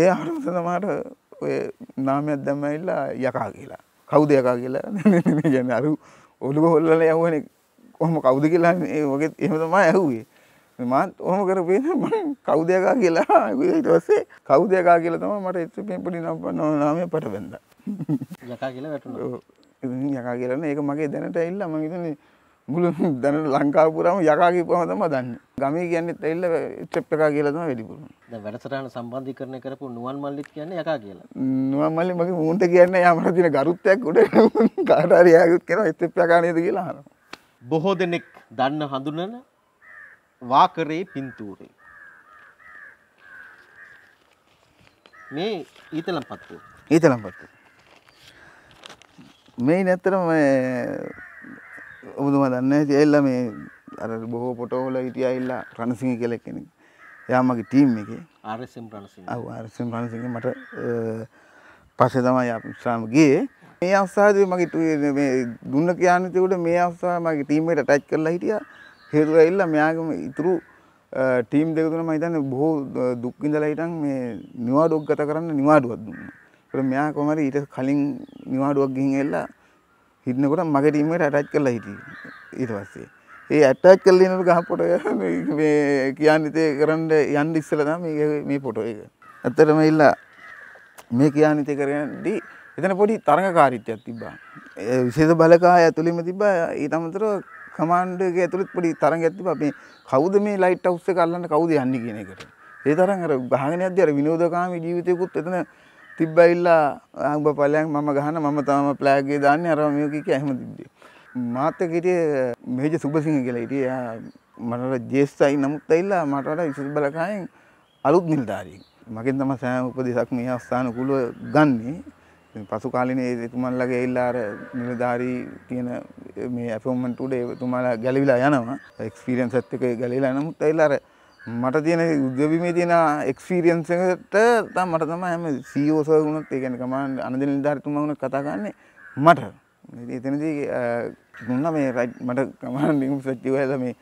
ඒ අරම සමාට ඔය නාමයක් දැම්මයිල්ලා යකා කියලා කවුද යකා කියලා ගැන අරු ඔලුක හොල්ලල යවන කොහම කවුද කියලා වගේ එහමතමා ඇහුවේ මාත් ඔහම කරපේන කෞදයකා කියලා ඉටවස්සේ කෞදයකා කියලා තම මට එත්‍රපෙන් පටි නම්ප නොනාමය පටබැඳ යකා කියලා වැට යකා කියලන ඒ මගේ දැනට ඉල්ලා මගේතනේ මුළු දැන ලංකාව පුරාම යකා කිව්වම තමයි දන්නේ. ගමේ කියන්නේත් ඇවිල්ලා ට්‍රිප් එකා කියලා තමයි වැඩිපුර. දැන් වැඩසටහන සම්බන්ධීකරණය කරපු නුවන් මල්ලිත් කියන්නේ යකා කියලා. නුවන් මල්ලි මගේ මූණට කියන්නේ යාමර තියෙන ගරුත්වයක් උඩ කාට හරි යාගුත් කරනවා ට්‍රිප් යකා නේද කියලා අහනවා. බොහෝ දෙනෙක් දන්න හඳුනන වාකරේ පින්තූරේ. මේ ඊතලම් පත්තුව. ඊතලම් පත්තුව. මේ නැත්තරම ඔබතුම දන්න ඇල්ල මේ අර බොහෝ පොටෝල හිටිය ඉල්ලා රණසිංහ කෙලෙක් කෙනෙ යාමගේ ටීම් එක ආරසම් රණසිං රණසිංහ මට පස්සේ තමයි ශාමගේ මේ අස්සාද මගේ මේ දුන්න කියන්නතකට මේ අස්සා මගේ ටීමට ටැච් කරලා හිටිය හේතුව ඉල්ල මෙයාගම ඉතුරු ටීම් දෙකතුන මහිතන්න බොහෝ දුක්කින්දලා හිටන් මේ නිවාඩොක් ගත කරන්න නිවාඩුවත් දුන්න මෙයා කොමරි ඊට කලින් නිවාඩුවක් ගිහින් එල්ලා හිටනකොට මගේ ටීම් එකට ඇටච් කරලා හිටියේ ඊට පස්සේ. ඒ ඇටච් කරලා ඉන්නකොට ගහ ෆොටෝ මේ කියන්නේ තේ කරන්න යන්න ඉස්සෙල්ලා තමයි මේ මේ ෆොටෝ එක. ඇත්තටම ඉල්ලා මේ කියන්නේ තේ කරගෙනදී එතන පොඩි තරඟකාරීත්වයක් තිබ්බා. විශේෂ බලකාය ඇතුළෙම තිබ්බා ඊට අමතරව කමාන්ඩ් එක ඇතුළෙත් පොඩි තරඟයක් තිබ්බා මේ කවුද මේ ලයිට් හවුස් එක අල්ලන්න කවුද යන්නේ කියන එකට. ඒ තරම් අර ගහගෙන යද්දී අර විනෝදකාමී ජීවිතයකුත් එතන තිබ්බයිල්ලා අංග පලයක් මම ගහන මම තම ප්ලෑග්ගේ දාන්න අර මේකක ඇහම තිබ්බේ. මාතක හිටිය මේජ සුබසිංහ කියලා හිටිය මට ජේස්තයි නමුත් ඇල්ලා මටට ඉසුස් බලකායෙන් අලුත් නිල්ධාරීක්. මගෙන් තම සෑම උපදෙසක් මේ අස්ථාන කුලුව ගන්නේ පසු කාලිනේ එතුමල්ලගේ ඉල්ලාර නිලධාරී තියෙන මේ ඇෆෝමන්ට උඩ එතුමාලා ගැලවිලා යනවා එක්ස්පිරියන්ස් ඇත්තක ගැලවිලා නමුත් ඇල්ලාර මට තියෙන උද්‍යවීමේ තියෙන එක්ස්පීරියන්ස් එකට තමයි මට තමයි හැම CEO සර් වුණත් ඒ කියන්නේ කමාන්ඩ් අනදින නිලධාරිතුමා වුණත් කතා කරන්නේ මට. එතනදී දුන්නා මේ මට කමාන්ඩින් සචිව හැලා මේ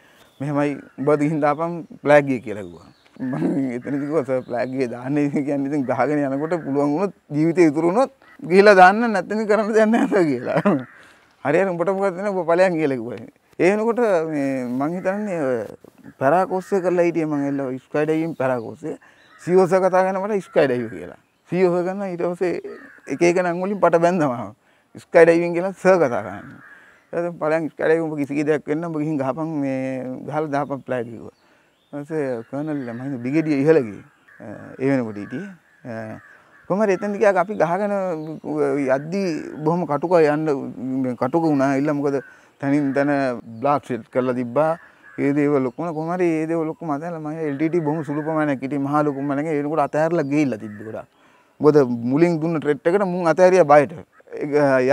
මෙහෙමයි උඹ දිහින් දාපම් ෆ්ලෑග් එක කියලා කිව්වා. මම එතනදී කිව්වා සර් ෆ්ලෑග් එක දාන්නේ කියන්නේ ඉතින් ගහගෙන යනකොට පුළුවන් වුණොත් ජීවිතේ ඉතුරු වුණොත් ගිහිලා දාන්න නැත්නම් කරන්න දෙයක් නැහැ කියලා. හරියට උඹට මොකද දෙන්නේ උඹ ඵලයන් කියලා කිව්වා. ඒනකොට මංහිතන්නේ පැරාකෝස්සය කරලා හිටිය මං එල්ල ස්කයිඩයිම් පැරාකෝස්සය සියෝස කතා ගැනමට ස්කයිඩයිව කියලා සියෝස කන්න ඉටවසේ එකක නංගොලින් පට බැන්දමාව ස්කයිඩයිවින් කියලා ස කතා කරන්න ඇ පලන් ස්කඩයිම කිසි දෙයක් වෙන්න බගින් ගහපන් මේ ගහල් දාපක් ප්ලෑකිව කනල් මහිත බිගෙඩිය ඉහලගේ ඒ වෙනකොට ඉටිය කොම එතැතිකයා අපි ගහගන අද්දී බොහොම කටුක යන්න කටුක වුණා ඉල්ලමකොද තැනින් තැන බ්ලාක්ෂෙට් කරලා තිබ්බා ඒ දේවලොක්ම කොමරි ඒ දේවලොක් මතල ම එල්ට බොහම සුළුපමන කිට හලුකුමන එනකට අතහැරල ගේල්ල තිබ්බට ගොද මුලින් දුන්න ට්‍රෙට්කට මුන් අතෑරිය බයට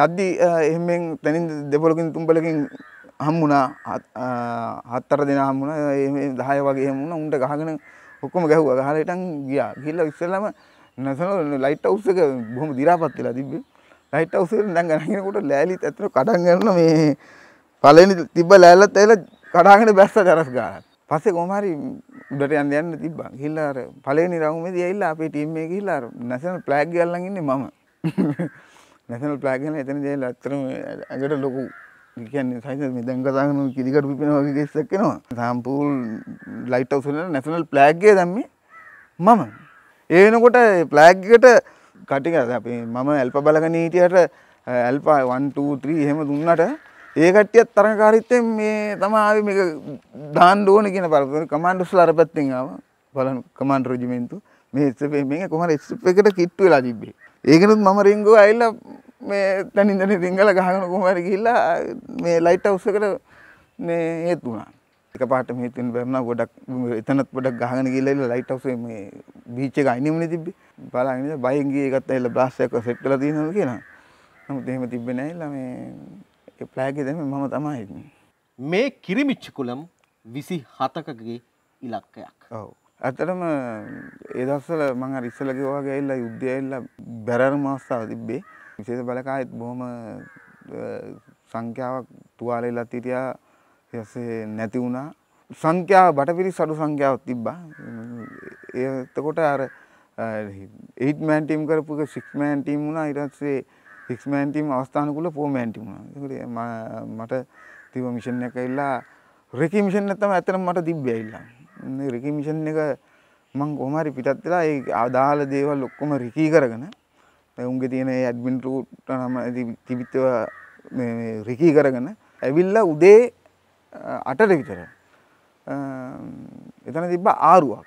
යද්දි එහෙමෙන් තැනින් දෙපොලකින් තුම්පලකින් හම්මුණා හත්තර දෙෙන හම්මුණ ඒ දහය වගේ හමුණ උන්ට ගහගෙන ඔක්කොම ගැහුව ගහලටන් ගියා ගිල්ල ඉස්සල්ලම නැසන ලයිට් අවස්සක බොහම දිරාපත් වෙලා තිබ්බ ලයිට් අවසේ දැන් ගනගෙනකොට ලෑලිත් ඇතන කඩන් ගන්න මේ පලනි තිබ ලෑල්ල තෙල කඩාගෙන බැස්ස ජරස් ගාන පස්සේ කොමහරි උඩට යන්න යන්න තිබ්බා හිල්ලාර පලනි රවුමේදී ඇවිල්ලා අපේ ටීම් එකේ හිල්ලා නැෂනල් ෆ්ලෑග් ගල්ලන් ඉන්නේ මම නැෂනල් ෆ්ලෑග් ගන්න එතන දේලා අත්‍තරම ඇඟට ලොකු කියන්නේ සයිස මේ දැන් කතා කරන කිරිකට පිපෙන වගේ කේසක් එනවා සාම්පූල් ලයිට් හවුස් වල නැෂනල් ෆ්ලෑග් එක දැම්මේ මම ඒ වෙනකොට ෆ්ලෑග් එකට කටික අපි මම ඇල්ප බලගෙන හිටියට ඇල්පා 1 2 3 එහෙම දුන්නට ඒ කට්ටියත් තරඟකාරීත්වයෙන් මේ තමයි ආවේ මේක දාන්න ඕන කියන බලපෑම කමාන්ඩර්ස්ලා අර පැත්තෙන් ආවා බලන්න කමාන්ඩර් රෙජිමෙන්තු මේ එස්එෆ් මේක කොහොමද එස්එෆ් එකට කිට්ටු වෙලා තිබ්බේ ඒකනොත් මම රින්ගෝ ඇවිල්ලා මේ තනින් තනින් රින්ගල ගහගෙන කොහොම හරි ගිහිල්ලා මේ ලයිට් හවුස් එකට මේ හේතු වුණා එකපාරට මෙහෙ තියෙන බැරුණා ගොඩක් එතනත් ගොඩක් ගහගෙන ගිහිල්ලා ලයිට් හවුසේ මේ බීච් එක අයිනෙමුනේ තිබ්බේ බලාගෙන ඉඳලා බයින් ගියේ ඒකත් ඇවිල්ලා බ්ලාස්ට් එකක් සෙට් කරලා තියෙනවා කියලා නමුත් එහෙම තිබ්බේ නැහැ ඉල්ලා මේ ප්ලෑගෙදම මම තමයි මේ කිරිමිච්චිකුලම් විසි හතකගේ ඉලක්කයක් ඔව ඇතරම ඒදස්සල මං රිස්සලකිවාගේ එල්ලා යුද්ධයල්ල බැරර මස්ථාව තිබ්බේ විශේෂ බලකායත් බොහොම සංඛ්‍යාවක් තුවාලෙල්ලා තිටියා යසේ නැති වුණා සංඛ්‍යාව බටපිරි සඩු සංඛ්‍යාවක් තිබ්බා එතකොට අර ඒට්මෑන් ටීම් කරපුක සික්මෑන් ටීම් වුණා ඉරත්සේ හික්ස්මෑන් ටීම් අවස්ථානුකූල ෆෝමෑන් ටීම් වුණා. ඒකට මට තිබ්බ මිෂන් එකක් ඇවිල්ලා රෙකී මිෂන් එක තමයි ඇත්තටම මට තිබ්බේ ඇවිල්ලා. මේ රෙකී මිෂන් එක මං කොහොම හරි පිටත් වෙලා ඒ අදාළ දේවල් ඔක්කොම රිකී කරගෙන දැන් උන්ගේ තියෙන ඒ ඇඩ්මින් රූට් නම තිබිත් ඒවා මේ මේ රිකී කරගෙන ඇවිල්ලා උදේ 8ට විතර එතන තිබ්බ ආරුවක්.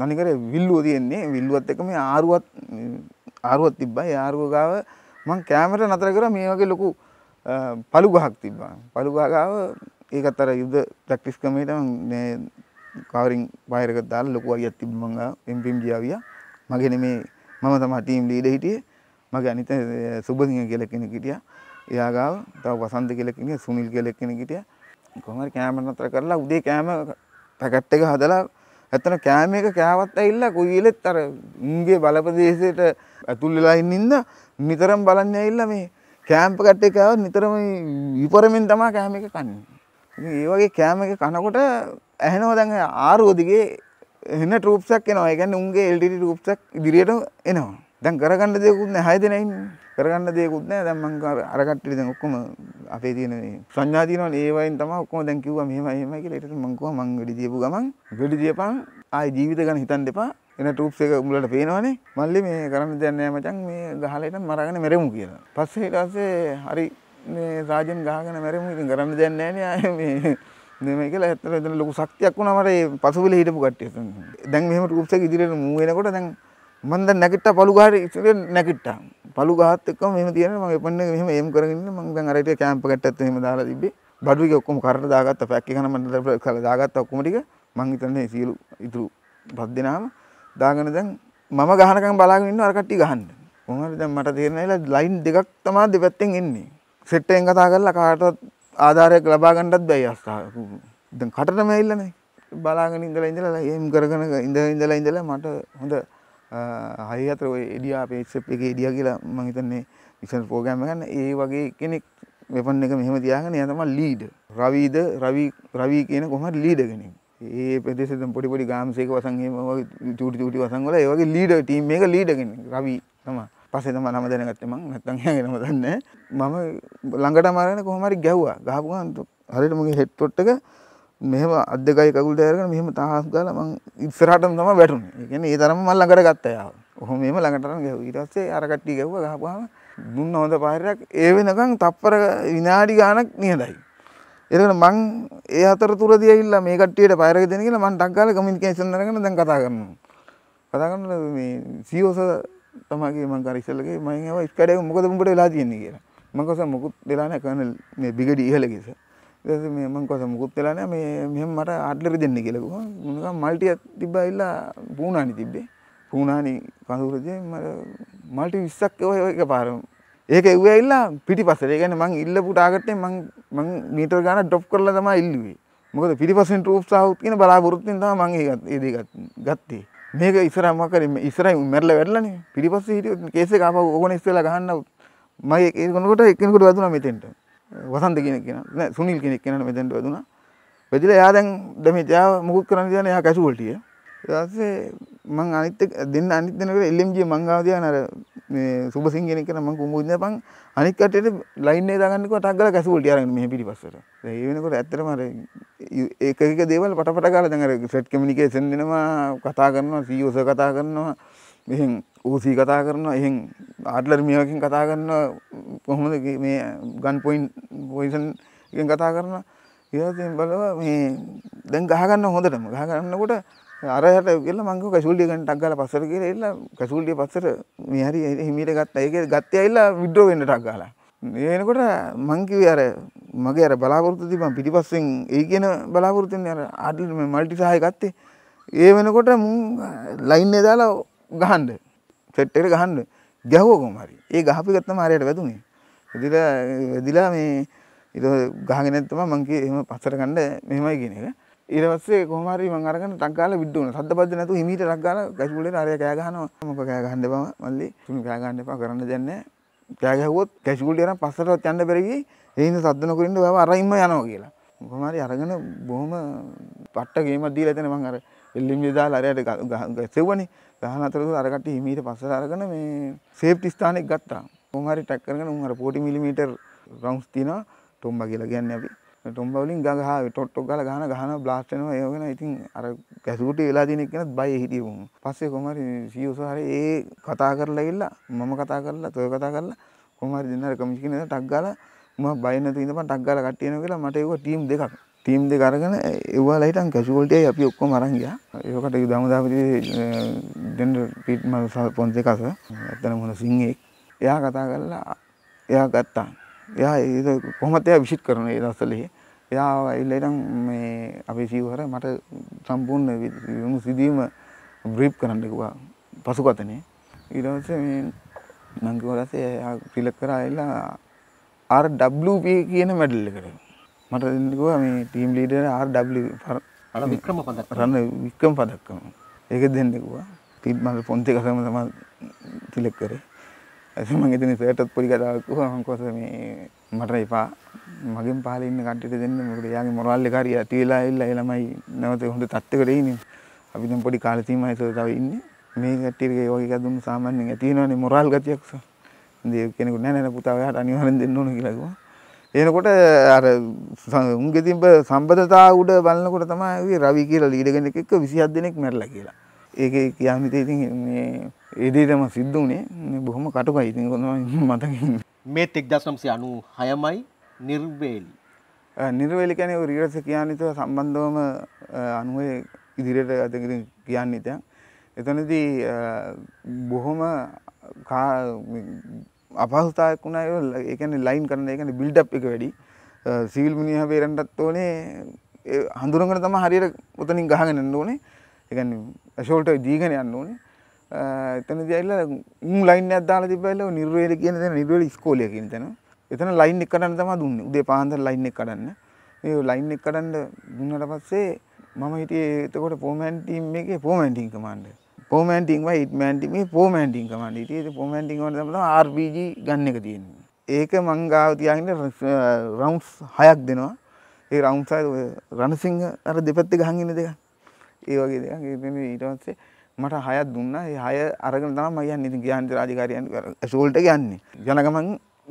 ධනිකරේ විල්ලුව තියෙන්නේ විල්ලුවත් එක මේ ආරුවත් ආරුවක් තිබ්බා. ඒ ආරුව ගාව මං කෑමට නතර කර මේ වගේ ලොකු පළු ගහක් තිබ්බා පළු ගාගාව ඒකත් අර යුද්ධ ප්‍රැක්ටිස් කමේට මේ කවරින් බාහිරක දාලා ලොකු අයියක් තිබ්බ මං එම්පීම් ගියාවිය මගේ නෙමේ මම තමයි ටීම් ලීඩර් හිටියේ මගේ අනිත සුබසිංහ කියලා කෙනෙක් හිටියා එයා ගාව තව වසන්ත කියලා කෙනෙක් සුනිල් කියලා කෙනෙක් හිටියා කොහමද කෑම නතර කරලා උදේ කෑම පැකට් එක හදලා ඇත්තන කෑම එක කෑවත් ඇවිල්ලා කුයිලෙත් අර ඉන්දිය බලප්‍රදේශයට ඇතුල් වෙලා ඉන්න ඉඳ නිතරම් බලන්න ඇවිල්ලා මේ කෑම්ප කට් එක ආවොත් නිතරම විපරමින් තමයි කෑම එක කන්නේ. ඉතින් ඒ වගේ කෑම එක කනකොට ඇහෙනවා දැන් ආරෝදිගේ එන ට්‍රූප්ස් එකක් එනවා. ඒ කියන්නේ උන්ගේ LTD ට්‍රූප්ස් එකක් ඉදිරියට එනවා. දැන් කරගන්න දෙයක්වත් නැහැ. 6 දෙනා ඉන්නේ. කරගන්න දෙයකුත් නෑ දැන් මං අර කට්ටිය දැන් ඔක්කොම අපේ තියෙන මේ සංඥා තියෙනවනේ ඒ වයින් තමයි ඔක්කොම දැන් කිව්වා මෙහෙමයි එහෙමයි කියලා ඊට පස්සේ මං කිව්වා මං වෙඩි දීපු ගමන් වෙඩි දීපන් ආයි ජීවිත ගැන හිතන්න එපා එන ටූප් එක උඹලට පේනවනේ මල්ලි මේ කරන්න දෙයක් නෑ මචං මේ ගහලා ඉතින් මරාගෙන මැරෙමු කියලා. පස්සේ ඊට පස්සේ හරි මේ සාජන් ගහගෙන මැරෙමු ඉතින් කරන්න දෙයක් නෑනේ ආයේ මේ නෙමෙයි කියලා ඇත්තට එතන ලොකු ශක්තියක් වුණා මට ඒ පසුබිලේ හිටපු කට්ටියට. දැන් මෙහෙම ටූප්ස් එක ඉදිරියට මූ වෙනකොට දැන් මම දැන් නැගිට්ටා පළු ගහට ඉතින් නැගිට්ටා. පළු ගහත් එක්කම මෙහෙම තියන මම එපන්න එක මෙහෙම එම් කරගෙන ඉන්න මම දැන් අර ටික කැම්ප් එකටත් මෙහෙම දාලා තිබ්බේ. බඩු ටික ඔක්කොම කරට දාගත්තා පැක් එක නම් මම දාගත්තා ඔක්කොම ටික. මං හිතන්නේ සියලු ඉතුරු පස් දෙනාම දාගෙන දැන් මම ගහනකම් බලාගෙන ඉන්න අර කට්ටිය ගහන්න. කොහොම හරි දැන් මට තේරෙනයිලා ලයින් දෙකක් තමයි දෙපැත්තෙන් එන්නේ. සෙට් එකෙන් කතා කරලා කාටවත් ආධාරයක් ලබා ගන්නත් බැයි අස්ථාව. දැන් කටටම ඇවිල්ලානේ. බලාගෙන ඉඳලා ඉඳලා එහෙම කරගෙන ඉඳලා ඉඳලා ඉඳලා මට හොඳ හය අතර ඔය එඩියා පේස්සප් එක එඩියා කියලා මං හිතන්නේ විෂන් ප්‍රෝග්‍රෑම් ගන්න ඒ වගේ කෙනෙක් වෙපන් එක මෙහෙම තියාගෙන එයා තමයි ලීඩ්. රවිද රවි රවි කියන කොහොමද ලීඩ් කෙනෙක්. ඒ පෙදෙසෙද පොඩිපොඩි ගාම්සේක වසන්හම චූටි චූටි වසන්වල ඒවගේ ලීඩ ටීම් එක ලීඩගෙන රවී තම පසේ තම නම දැනගත්තම නැත්තංයගෙනම දන්න මම ළඟට මාරන කොහමරි ගැව්වා ගහපුගන්ත හරිට මගේ හෙට්ටොට්ටක මෙහම අදකයි කකුල් දෑරගෙන මෙහම තාහස් ගල මං ඉස්සරහටම තම වැටුන් එකන ඒ තරම මල් ළඟට ගත්තයා ඔහොම මෙම ළඟටරම් ගැව ඉටස්සේ අරකට්ටි ගැව්ව ගහපුහම දුන්න හොඳ පාරයක් ඒ වෙනකං තප්පර විනාඩි ගානක් නියදයි එතකොට මං ඒ හතර තුරදී ඇවිල්ලා මේ කට්ටියට පයරක දෙන කියලා මං ටක් ගාලා කමියුනිකේෂන් දරගෙන දැන් කතා කරනවා. කතා කරන මේ සීඕස e තමයි මං කර ඉස්සෙල්ලගේ මම ආවා ස්කඩේ මොකද උඹට වෙලා තියෙන්නේ කියලා. මං කවස මොකුත් වෙලා නැහැ කර්නල් මේ බිගඩි ඉහළ ගිස. ඊට පස්සේ මේ මං කවස මොකුත් වෙලා නැහැ මේ මෙහෙම මට ආඩ්ලරි දෙන්න කියලා කිව්වා. මොනවා මල්ටියක් තිබ්බා ඇවිල්ලා පූණානි තිබ්බේ. පූණානි කඳුරදී මට මල්ටි 20ක් ඔය එක පාරම ඒක එව්ව ඇවිල්ලා පිටිපස්සට. ඒ කියන්නේ මං ඉල්ලපු ටාගට් එක මං මං මීටර් ගානක් ඩ්‍රොප් කරලා තමයි ඉල්ලුවේ. මොකද පිටිපස්සෙන් ට්‍රූප්ස් ආවොත් කියන බලාපොරොත්තුෙන් තමයි මං ඒක ඒ දේ ගත්තේ. මේක ඉස්සරහ මොකක් හරි ඉස්සරහින් මැරලා වැටලානේ. පිටිපස්සේ හිටියොත් කේස් එක ආපහු ඕගොන ඉස්සෙල්ලා ගහන්න මගේ ඒකනකොට එක්කෙනෙකුට වැදුනා මෙතෙන්ට. වසන්ත කෙනෙක් කෙනා. නෑ සුනිල් කෙනෙක් කෙනා මෙතෙන්ට වැදුනා. වැදිලා එයා දැන් ඩැමේජ් එයා මුකුත් කරන්න දෙන්නේ එයා කැෂුවල්ටි. ඊට පස්සේ මං අනිත් දෙන්න අනිත් දෙනකොට එල්ලම්ජිය මංගාව තියාගෙන අර මේ සුබසිංහ කෙනෙක් කරන මං කුඹු ඉඳපන් අනිත් කට්ටියට ලයින් එක දාගන්නකෝ ටක් ගාලා කැසුවල්ටි අරගෙන මෙහෙ පිටිපස්සට. ඒ වෙනකොට ඇත්තටම අර එක එක දේවල් පටපට ගාලා දැන් අර සෙට් කමියුනිකේෂන් දෙනවා කතා කරනවා CEOs කතා කරනවා එහෙන් ඕසී කතා කරනවා එහෙන් ආඩ්ලර් මේවකින් කතා කරනවා කොහොමද මේ ගන් පොයින්ට් පොයිසන් එකෙන් කතා කරනවා ඊට පස්සේ බලව මේ දැන් ගහගන්න හොඳටම ගහගන්නකොට අරහට කියලා මං කිව්වා කැෂුවල්ඩිය ගන්න ටක් ගාලා පස්සට කියලා එල්ලා කැෂුවල්ඩිය පස්සට මේ හරි හිමීට ගත්තා. ඒක ගත්තේ ඇවිල්ලා විඩ්‍රෝ වෙන්න ටක් ගාලා. මේ එනකොට මං කිව්වේ අර මගේ අර බලාපොරොත්තු තිබ්බා පිටිපස්සෙන් ඒ කියන බලාපොරොත්තුෙන් අර ආඩ්ලර් මේ මල්ටි සහාය ගත්තේ. ඒ වෙනකොට මුන් ලයින් එක දාලා ගහන්න. සෙට් එකට ගහන්න. ගැහුවා කොහොම හරි. ඒ ගහපු එක තමයි හරියට වැදුනේ. වැදිලා වැදිලා මේ ඊට ගහගෙන තමයි මං කිව්වේ එහෙම පස්සට ගන්න මෙහෙමයි කියන එක. ඊට පස්සේ කොහොම හරි මං අරගෙන ටක් ගාලා විඩ් වුණා. සද්දපද්ද නැතුව හිමීට ටක් ගාලා කැෂුලේට අරය කෑ ගහනවා. මොකද කෑ ගහන්න එපා මල්ලි. තුන් කෑ ගහන්න එපා කරන්න දෙයක් නැහැ. කෑ ගැහුවොත් කැෂුලේට අරන් පස්සටවත් යන්න බැරි ගියේ. ඒ හින්දා සද්ද නොකර ඉන්න ඔයාව අරින්ම යනවා කියලා. කොහොම හරි අරගෙන බොහොම පට්ට ගේමක් දීලා එතන මං අර එල්ලිම් දාලා අරයට සෙව්වනේ. ගහන අතරතුර අර කට්ටිය හිමීට පස්සට අරගෙන මේ සේෆ්ටි ස්ථානෙක් ගත්තා. කොහොම හරි ටැක් කරගෙන උන් අර 40 mm රවුන්ඩ්ස් තියනවා. ටොම්බා කියලා කියන්නේ අපි. ටොම්බවලින් ගහ ටොට්ටොක් ගල ගහන ගහන බ්ලාස්ට් වෙනවා ඒ වගේ ඉතින් අර ගැසුකුට වෙලා දින එකනත් බය හිටියු. පස්සේ කොහමද සීයෝස හරි ඒ e කතා කරලා ගිල්ලා මම කතා කරලා තොය කතා කරලා කොහමද දෙන්න අර කමිෂන් එකේ ටක් ගාලා මම බය නැතුව ඉඳපන් ටක් ගාලා කට්ටිය එනවා කියලා මට ඒව ටීම් දෙකක් ටීම් දෙක අරගෙන ඒවලා හිටන් කැෂුවල්ටි අය අපි ඔක්කොම අරන් ගියා. ඒකට යුදමදාපති දෙන්න පීට් මල් පොන්ස් එකස ඇත්තම මොන සිංහෙක්. එයා කතා කරලා එයා ගත්තා. එයා ඒ කොහොමත් එයා විසිට් කරන ඒ දවස්වල එයා ඇවිල්ලා ඉතින් මේ අපේ සිවුර මට සම්පූර්ණ යොමු සිදීම බ්‍රීප් කරන්න කිව්වා පසුකතනේ ඊට පස්සේ මේ මං කිව්වා ඊට එයා රිලක් කරා ඇවිල්ලා RWP කියන මෙඩල් එකට මට දෙන්න කිව්වා මේ ටීම් ලීඩර් RW අර වික්‍රම පදක් රන්න වික්‍රම පදක්කම ඒක දෙන්න කිව්වා තිබ්බම පොන්ති එකම තමයි තිලක් කරේ ඇසම එතන සයටත් පොඩි කතාවක් හංකොස මේ මට එපා මගින් පහල ඉන්න කට්ට දෙන්න මොකද යාගේ මොරල්ල කාරිය ඇති වෙලා එල්ල එළමයි නැවත හොඳ තත්ත්වකට ඉන්නේ අපි දැන් පොඩි කාලේ තීමයි සෝ තව ඉන්නේ මේ කට්ටියගේ වගේ එකක් දුන්න සාමාන්‍යයෙන් ඇතිවෙනවනේ මොරල් ගතියක් සෝ ඉතින් කෙනෙකු නෑ නෑ පුතා ඔයාට අනිවාර්යෙන් දෙන්න ඕන කියලා කිව්වා එනකොට අර උන්ගේ තිබ්බ සම්බන්ධතාව උඩ බලනකොට තමයි රවි කියලා ලීඩර් කෙනෙක් එක්ක 27 දෙනෙක් මැරලා කියලා ඒකේ කියාමිතේ ඉතින් මේ ඒදේතම සිද්ධ වනේ බොහොම කටුකයි ඉතින් මතකින් මේත් එක්දස්නම්සේ අනු හයමයි නිර්වේලි නිර්වේලි කැනෙ රීරස කියන්නතුව සම්බන්ධවම අනුවේ ඉදිරියට ඇතකිර කියන්න ඉතය එතනදී බොහොම අපහස්ථායක් වුණා ඒකන ලයින් කරන එකන බිල්ඩප් එක වැඩි සිවිල් මිනිහ පේරන්ටත් ඕනේ හඳුරගට තම හරියට පොතනින් ගහගෙනන්න ඕනේ එක ඇශෝල්ට ජීගෙන යන්න ඕනේ එතන දයිල්ල ලයින් අදාල තිබල නිර්වේල කියන නිර්වල ස්කෝලයකින් තන එතන ලයින් එක කරන්න තම දුන්න උදේ පහන්දර ලයින් එක කරන්න ඒ ලයින් එක කරන්න දුන්නට පස්සේ මම හිටියේ එතකොට පෝමැන්ටීම් එක පෝමැන්ටිං කමන්ඩ පෝමැන්ටිං ඉටමැන්ටිම පෝමැන්ටිං කමන්ඩ ට පෝමැන්ටිං ට ආර්බජ ගන්න එක තියෙන ඒක මංගාව තියාගෙන රවන්ස් හයක් දෙනවා ඒ රවන්සයි රණසිංහ අර දෙපත්ති ගහගෙන දෙක ඒ වගේ දෙක ඊටවත්සේ මට හයත් දුන්න ඒ හය අරගෙන තම යන්න ඉති ගාන්ත රාජකාරයන් ශෝල්ට යන්නේ යනගමන්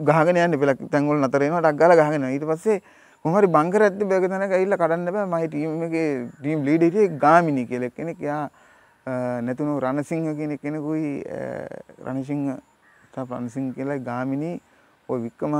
ගහගෙන යන්න පෙල තැන්ගොල් නතරේම ටක්ගල ගහගෙන ඊට පස්සේ හොහරි බංකර ඇත්ති බැගතන ඉල්ල කරන්න බෑ මයි ටීමගේ ටීම් ලීඩටේ ගාමිණි කෙලෙක් කෙනෙක් යා නැතුුණු රණසිංහ කෙනෙ කෙනෙකුයි රණසිංහ පන්සිං කියලා ගාමිණී ඔය වික්කම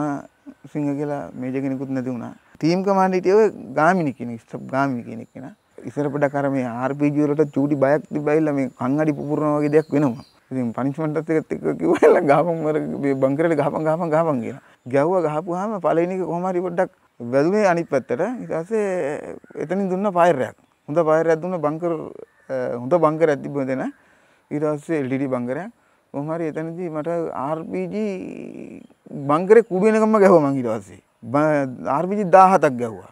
සිංහ කියලා මේජ කෙනෙකුත් නැති වුණා තීම් කමාන්ඩිටව ගාමිණි කෙනෙක් ස්ටප් ගාමිණි කෙනෙක් කෙනා ඉස්සර පොඩක් අර මේ RPG වලට චූටි බයක් තිබ්බයිලා මේ කන් අඩි පුපුරනවා වගේ දෙයක් වෙනවා. ඉතින් පනිෂ්මන්ට්ත් එකත් එක්ක කිව්වලා ගහපන් අර මේ බංකරේට ගහපන් ගහපන් ගහපන් කියලා. ගැව්වා ගහපුවාම පළවෙනි එක කොහොම හරි පොඩ්ඩක් වැදුනේ අනිත් පැත්තට. ඊට පස්සේ එතනින් දුන්න ෆයර් එකක්. හොඳ ෆයර් එකක් දුන්න බංකර් හොඳ බංකරයක් තිබ්බ මෙතන. ඊට පස්සේ LED බංකරයක්. කොහොම හරි එතනදී මට RPG බංකරේ කුඩු වෙනකම්ම ගැහුවා මං ඊට පස්සේ. RPG 17ක් ගැහුවා.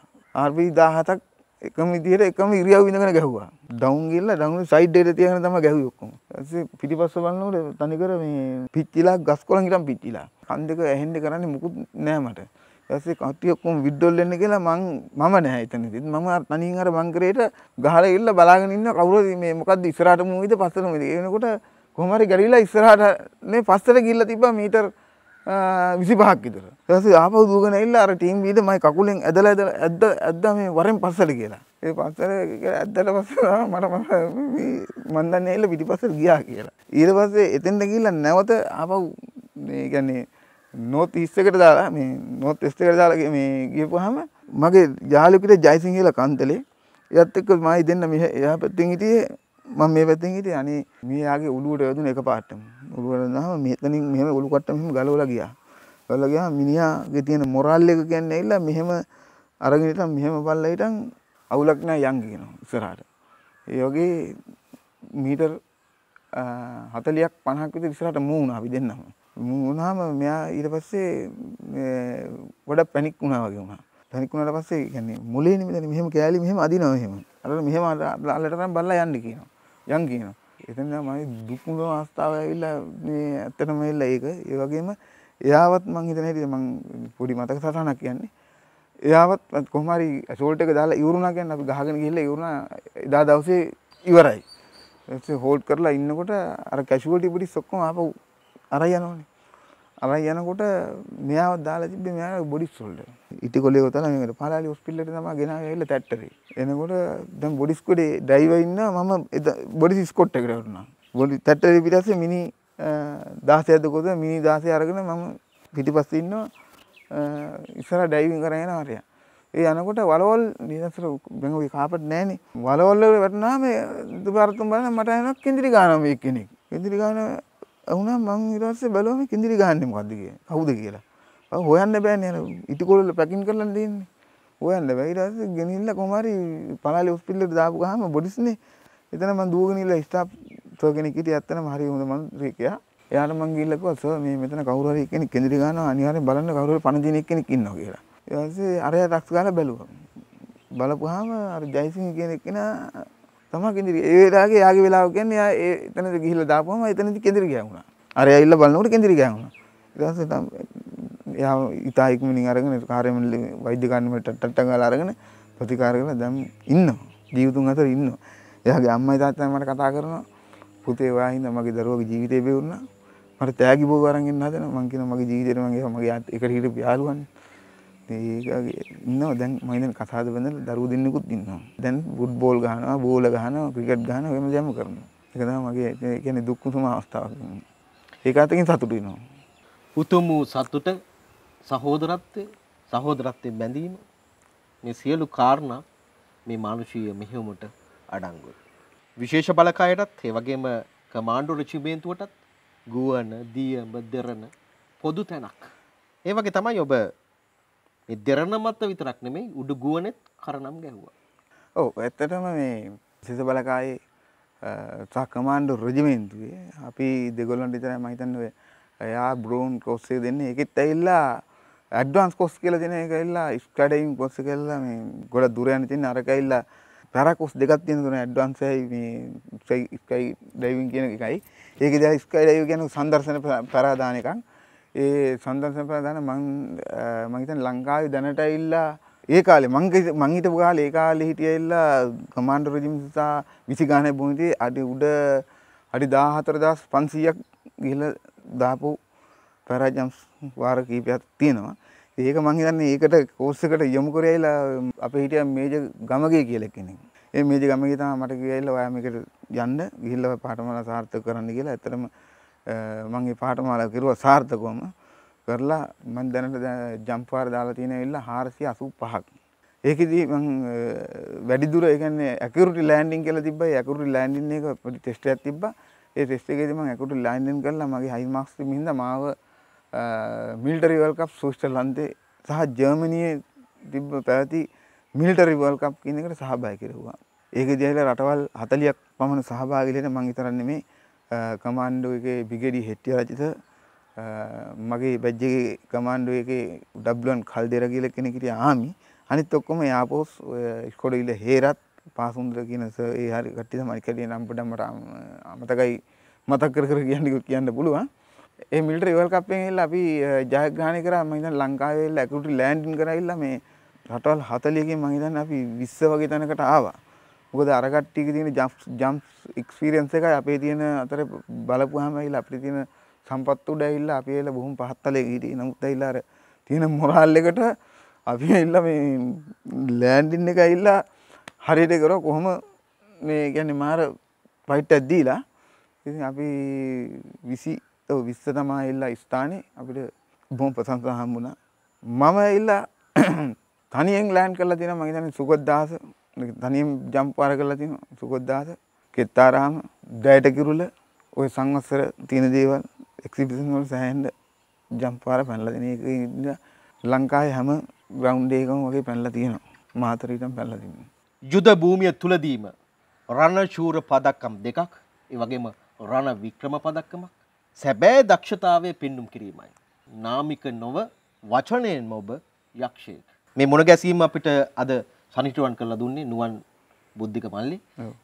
RPG 17ක් එකම විදිහට එකම ඉරියව් ඉඳගෙන ගැහුවා. ඩවුන් ගිහලා ඩවුන් සයිඩ් එකට තියාගෙන තමයි ගැහුවේ ඔක්කොම. ඊපස්සේ පිටිපස්ස බලනකොට තනිකර මේ පිච්චිලා ගස් කොළන් ඉරන් පිච්චිලා. කන් දෙක ඇහෙන්න කරන්නේ මුකුත් නෑ මට. ඊපස්සේ කට්ටිය ඔක්කොම විඩ්ඩොල් වෙන්න කියලා මං මම නෑ එතනදී. මම තනියෙන් අර බංකරේට ගහලා ගිහලා බලාගෙන ඉන්න කවුරුද මේ මොකද්ද ඉස්සරහට මොවිද පස්සට මොවිද. ඒ වෙනකොට කොහොම හරි ගැලිලා ඉස්සරහට මේ පස්සට ගිහලා තිබ්බා මීටර් විසිපහක් විතර. ඊට පස්සේ ආපහු දුවගෙන ඇවිල්ලා අර ටීම් වීද මයි කකුලෙන් ඇදලා ඇදලා ඇද්ද ඇද්දා මේ වරෙන් පස්සට කියලා. ඒ පස්සට ඇද්දලා පස්සේ මට මම දන්නේ ඇවිල්ලා පිටිපස්සට ගියා කියලා. ඊට පස්සේ එතෙන්ට ගිහිල්ලා නැවත ආපහු මේ කියන්නේ නෝත් ඉස්සකට දාලා මේ නෝත් ඉස්සකට දාලා මේ ගියපුවාම මගේ යාළුවෙකුට ජයසිංහ කියලා කන්තලේ එයත් එක්ක මම දෙන්න මෙහා පැත්තෙන් හිටියේ මම මේ පැත්තෙන් හිටියේ අනේ මේ යාගේ උඩුවට වැදුන එක පාටම ඔලුවලදහම මෙතනින් මෙහම ඔලු කට මෙම ගලවල ගියා ගලගයා මිනිියාගේ තියෙන මොරල් එක කියන්න එල්ලා මෙහෙම අරගෙනට මෙහෙම පල්ලයිටන් අවුලක්නෑ යංගෙන ඉස්සරහට ඒගේ මීටර් හතලයක් පණහක්විත විසරට මූුණ අපි දෙන්නම මුණහම මෙයා ඊට පස්සේ ගොඩ පැනික් වුණා වගේ වුණා පැනික්ුණට පස්සේ කියන්නේ මුලේ නිමතන මෙහම කෑලි මෙහම අදිනවහෙම අර මෙහම අලටරම් බල්ලා යන්න කියනවා යන් කියනවා එතන මයි දුක්මුල අවස්ථාව ඇවිල්ලා මේ ඇත්තටම එල්ලා ඒක ඒ වගේම එයාවත් මං හිතන හැටියට මං පොඩි මතක සටහනක් කියන්නේ එයාවත් කොහොම හරි ෂෝල්ට් එක දාලා ඉවරුණා කියන්නේ අපි ගහගෙන ගිහිල්ලා ඉවරුණා එදා දවසේ ඉවරයි. ඒ හෝල්ඩ් කරලා ඉන්නකොට අර කැෂුවල්ටි පොඩි ඔක්කොම ආපහු අරයි යනවනේ. අරයි යනකොට මෙයාව දාලා තිබ්බේ මෙයා බොඩිස් වලට. ඉටිකොලේ ගොතන මේකට පාලාලි හොස්පිටලෙට තමයි ගෙනාගෙන ඇවිල්ලා තැට්ටරේ. එනකොට දැන් බොඩිස් කොඩේ ඩ්‍රයිවර් ඉන්නවා මම බොඩිස් ස්කොට් එකට වුණා. බොඩි තැට්ටරේ පිටස්සේ මිනි 16ක්ද කොතන මිනි 16 අරගෙන මම පිටිපස්සේ ඉන්නවා ඉස්සර ඩයිවිං කරගෙන යනවා හරියට. ඒ යනකොට වලවල් නිදසර බැඟ කාපට නෑන වලවල්ල වැටනාම දුපාර්තුම් බලන මට එනක් කෙදිරි ගානම එක් කෙනෙක් ඉදිරි ගාන වුණා මං ඊට පස්සේ බැලුවා මේ කිඳිරි ගහන්නේ මොකද්ද කියන්නේ. කවුද කියලා. ආ හොයන්න බෑනේ අර ඉටිකොළල පැකින් කරලා දෙන්නේ. හොයන්න බෑ. ඊට පස්සේ ගෙනිහිල්ලා කොහොම හරි පලාලේ හොස්පිටලෙට දාපු ගහම බොඩිස්නේ. එතන මං දුවගෙන ඉල්ල ස්ටාෆ් තව කෙනෙක් හිටියේ ඇත්තටම හරි හොඳ මනුස්සයෙක් එයා. එයාට මං ගිහිල්ලා කිව්වා සර් මේ මෙතන කවුරු හරි කෙනෙක් කෙඳිරි ගන්නවා අනිවාර්යෙන් බලන්න කවුරු හරි පණ දින එක්කෙනෙක් ඉන්නවා කියලා. ඊට පස්සේ අරයා ටක්ස් ගාලා බැලුවා. බලපුවාම අර ජයසිංහ කියන එක්කෙනා තමයි කෙඳිරි. ඒ වෙලාවේ යාගේ වෙලාව කියන්නේ යා ඒ එතනද ගිහිල්ලා දාපුවම එතනදි කෙඳිරි ගෑවුණා. අර ඇවිල්ලා බලනකොට කෙඳිරි ගෑවුණා. ඊට පස්සේ යා ඉතා ඉක්මනින් අරගෙන කාර්යම වෛද්‍ය කන්නමට ටට්ට ගාලා අරගෙන ප්‍රතිකාර කරලා දැන් ඉන්නවා. ජීවිතුන් අතර ඉන්නවා. එයාගේ අම්මයි තාත්තයි මට කතා කරනවා. පුතේ ඔයා හින්දා මගේ දරුවගේ ජීවිතේ බිවුණා. මට තෑගි බෝ වරන් එන්න හදනවා. මං කියනවා මගේ ජීවිතේට මගේ මගේ එකට හිටපු යාළුවන්නේ ඒගේ ඉන්න දැන් මයිදන කසාද වඳ දරු දෙන්නෙකුත් ඉන්නවා දැන් බුඩ් බෝල් ගහනවා බෝල ගහන ක්‍රිකට් ගහන ම ජම කරන එකතම මගේ කියන දුක්කුසුම අවස්ථාවක් ඒක අතකින් සතුටුනවා උතුම් වූ සතුට සහෝදරත්වය සහෝදරත්වය බැඳීම මේ සියලු කාරණ මේ මානුෂීය මෙහෙවුමට අඩංගුයි. විශේෂ බලකායටත් ඒ වගේම කමාන්ඩු රචිමේන්තුවටත් ගුවන දියඹ දෙරණ පොදු තැනක්. ඒ වගේ තමයි ඔබ මේ දෙරණමත්ත විතරක් නෙමෙයි උඩු ගුවනෙත් කරනම් ගැහුවා. ඔව් ඇත්තටම මේ සිස බලකායේ සහ කමාන්ඩෝ රජමේන්තුවේ අපි දෙගොල්ලන්ට විතරයි මම හිතන්නේ එයා බ්‍රෝන් කෝස් එක දෙන්නේ ඒකෙත් ඇවිල්ලා ඇඩ්වාන්ස් කෝස් කියලා දෙන එක ඇවිල්ලා ස්කඩයින් කෝස් එක ඇවිල්ලා මේ ගොඩ දුර යන තියෙන අරක ඇවිල්ලා පැරකොස් දෙකක් තියෙන තුන ඇඩ්වාන්ස් එකයි මේ ස්කයි ඩයිවිං කියන එකයි. ඒකේ දැන් ස්කයි ඩයිව් කියන්නේ සංදර්ශන ප්‍රාදාන එකක්. ඒ සඳන් සම්ප්‍රදාන මං මම හිතන්නේ ලංකාවේ දැනට ඇවිල්ලා ඒ කාලේ මං මං හිටපු කාලේ ඒ කාලේ හිටියilla කමාන්ඩර් රෙජිම් සතා 20 ගානේ භූමිතේ අඩි උඩ අඩි 14500ක් ගිහිල්ලා දාපු පැරාජම් වාර කීපයක් තියෙනවා. ඒක මං හිතන්නේ ඒකට කෝස් එකට යොමු කරේ ඇවිල්ලා අපේ හිටිය මේජර් ගමගේ කියලා කෙනෙක්. ඒ මේජර් ගමගේ තමයි මට කියලා ඔයා මේකට යන්න ගිහිල්ලා පාඩමලා සාර්ථක කරන්න කියලා. ඇත්තටම මගේ පාටමාලා කිරුව සාර්ථකවම කරලා මම දැනට ජම්පාර දාලා තියෙන ඇවිල්ලා 485ක්. ඒකෙදී මම වැඩි දුර ඒ කියන්නේ ඇකියුරිටි ලෑන්ඩින් කියලා තිබ්බා. ඒ ඇකියුරිටි ලෑන්ඩින් එක පොඩි ටෙස්ට් එකක් තිබ්බා. ඒ ටෙස්ට් එකේදී මම ඇකියුරිටි ලෑන්ඩින් කරලා මගේ හයි මාක්ස් තිබින්ද මාව මිලිටරි වර්ල්ඩ් කප් සූස්ටර්ලන්තේ සහ ජර්මනියේ තිබ්බ පැවති මිලිටරි වර්ල්ඩ් කප් කියන එකට සහභාගී කෙරුවා. ඒකෙදී ඇවිල්ලා රටවල් 40ක් පමණ සහභාගී වෙලා මම විතරක් නෙමෙයි කමාන්්ඩෝ එක බිගෙඩි හෙට්ටිය රජත මගේ බැජ්ජගේ කමාන්්ඩෝ එක ඩබ්ලන් කල් දෙර කියල කෙනෙකට ආමි අනිත් ඔක්කොම යාපෝස් ස්කොඩඉල හේරත් පාසුන්දර කියනස ඒ හරි කට්ටිත මරිකලිය නම්පටමට අමතකයි මතක් කර කර කියන්නකුත් කියන්න පුළුවන් ඒ මිල්ට ඉවල් කපෙන්ල් අපි ජයග්‍රහණය කර මහිත ලංකාවෙල් ඇකුට ලෑන්ඩන් කරඉල්ල මේ රටවල් හතලියකින් මහිතන් අපි විස්ස වගේ තැනකට ආවා මොකද අර කට්ටියගේ තියෙන ජම්ප්ස් ජම්ප්ස් එක්ස්පීරියන්ස් එකයි අපේ තියෙන අතර බලපුවාම ඇවිල්ලා අපිට තියෙන සම්පත් උඩ ඇවිල්ලා අපි ඇවිල්ලා බොහොම පහත් තලයේ හිටියේ. නමුත් ඇවිල්ලා අර තියෙන මොරාල් එකට අපි ඇවිල්ලා මේ ලෑන්ඩින් එක ඇවිල්ලා හරියට කරුවා කොහොම මේ කියන්නේ මාර ෆයිට් එකක් දීලා ඉතින් අපි 20 ඔව් 20 තමයි ඇවිල්ලා ස්ථානේ අපිට බොහොම ප්‍රශංසා හම්බුණා. මම ඇවිල්ලා තනියෙන් ලෑන්ඩ් කරලා තියෙනවා මම හිතන්නේ සුගත් දහස තනියම් ජම්පාර කරලා තියෙනවා සුකොද්දාස කෙත්තාරාම ඩයට කිරුල ඔය සංවස්සර තියෙන දේවල් එක්සිබිෂන් වල සෑහෙන්න ජම්පාර පැනලා තියෙන එක ඉඳලා ලංකාවේ හැම ග්‍රවුන්ඩ් එකකම වගේ පැනලා තියෙනවා මාතරීටම පැනලා තියෙනවා යුද භූමිය තුලදීම රණශූර පදක්කම් දෙකක් ඒ වගේම රණ වික්‍රම පදක්කමක් සැබෑ දක්ෂතාවය පෙන්눔 කිරීමයි නාමික නොව වචනයෙන්ම ඔබ යක්ෂයෙක් මේ මුණ ගැසීම අපිට අද සනිටුවන් කරලා දුන්නේ නුවන් බුද්ධික මල්ලි.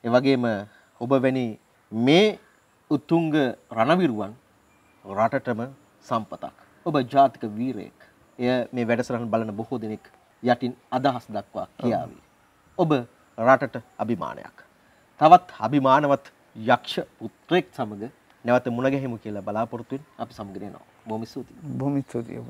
ඒ වගේම ඔබ වැනි මේ උතුංග රණවිරුවන් රටටම සම්පතක්. ඔබ ජාතික වීරයෙක්. එය මේ වැඩසටහන බලන බොහෝ දෙනෙක් යටින් අදහස් දක්වා කියාවි. ඔබ රටට අභිමානයක්. තවත් අභිමානවත් යක්ෂ පුත්‍රයෙක් සමග නැවත මුණගැහෙමු කියලා බලාපොරොත්තුෙන් අපි සමග වෙනවා. බොහොම ස්තුතියි. බොහොම ස්තුතියි.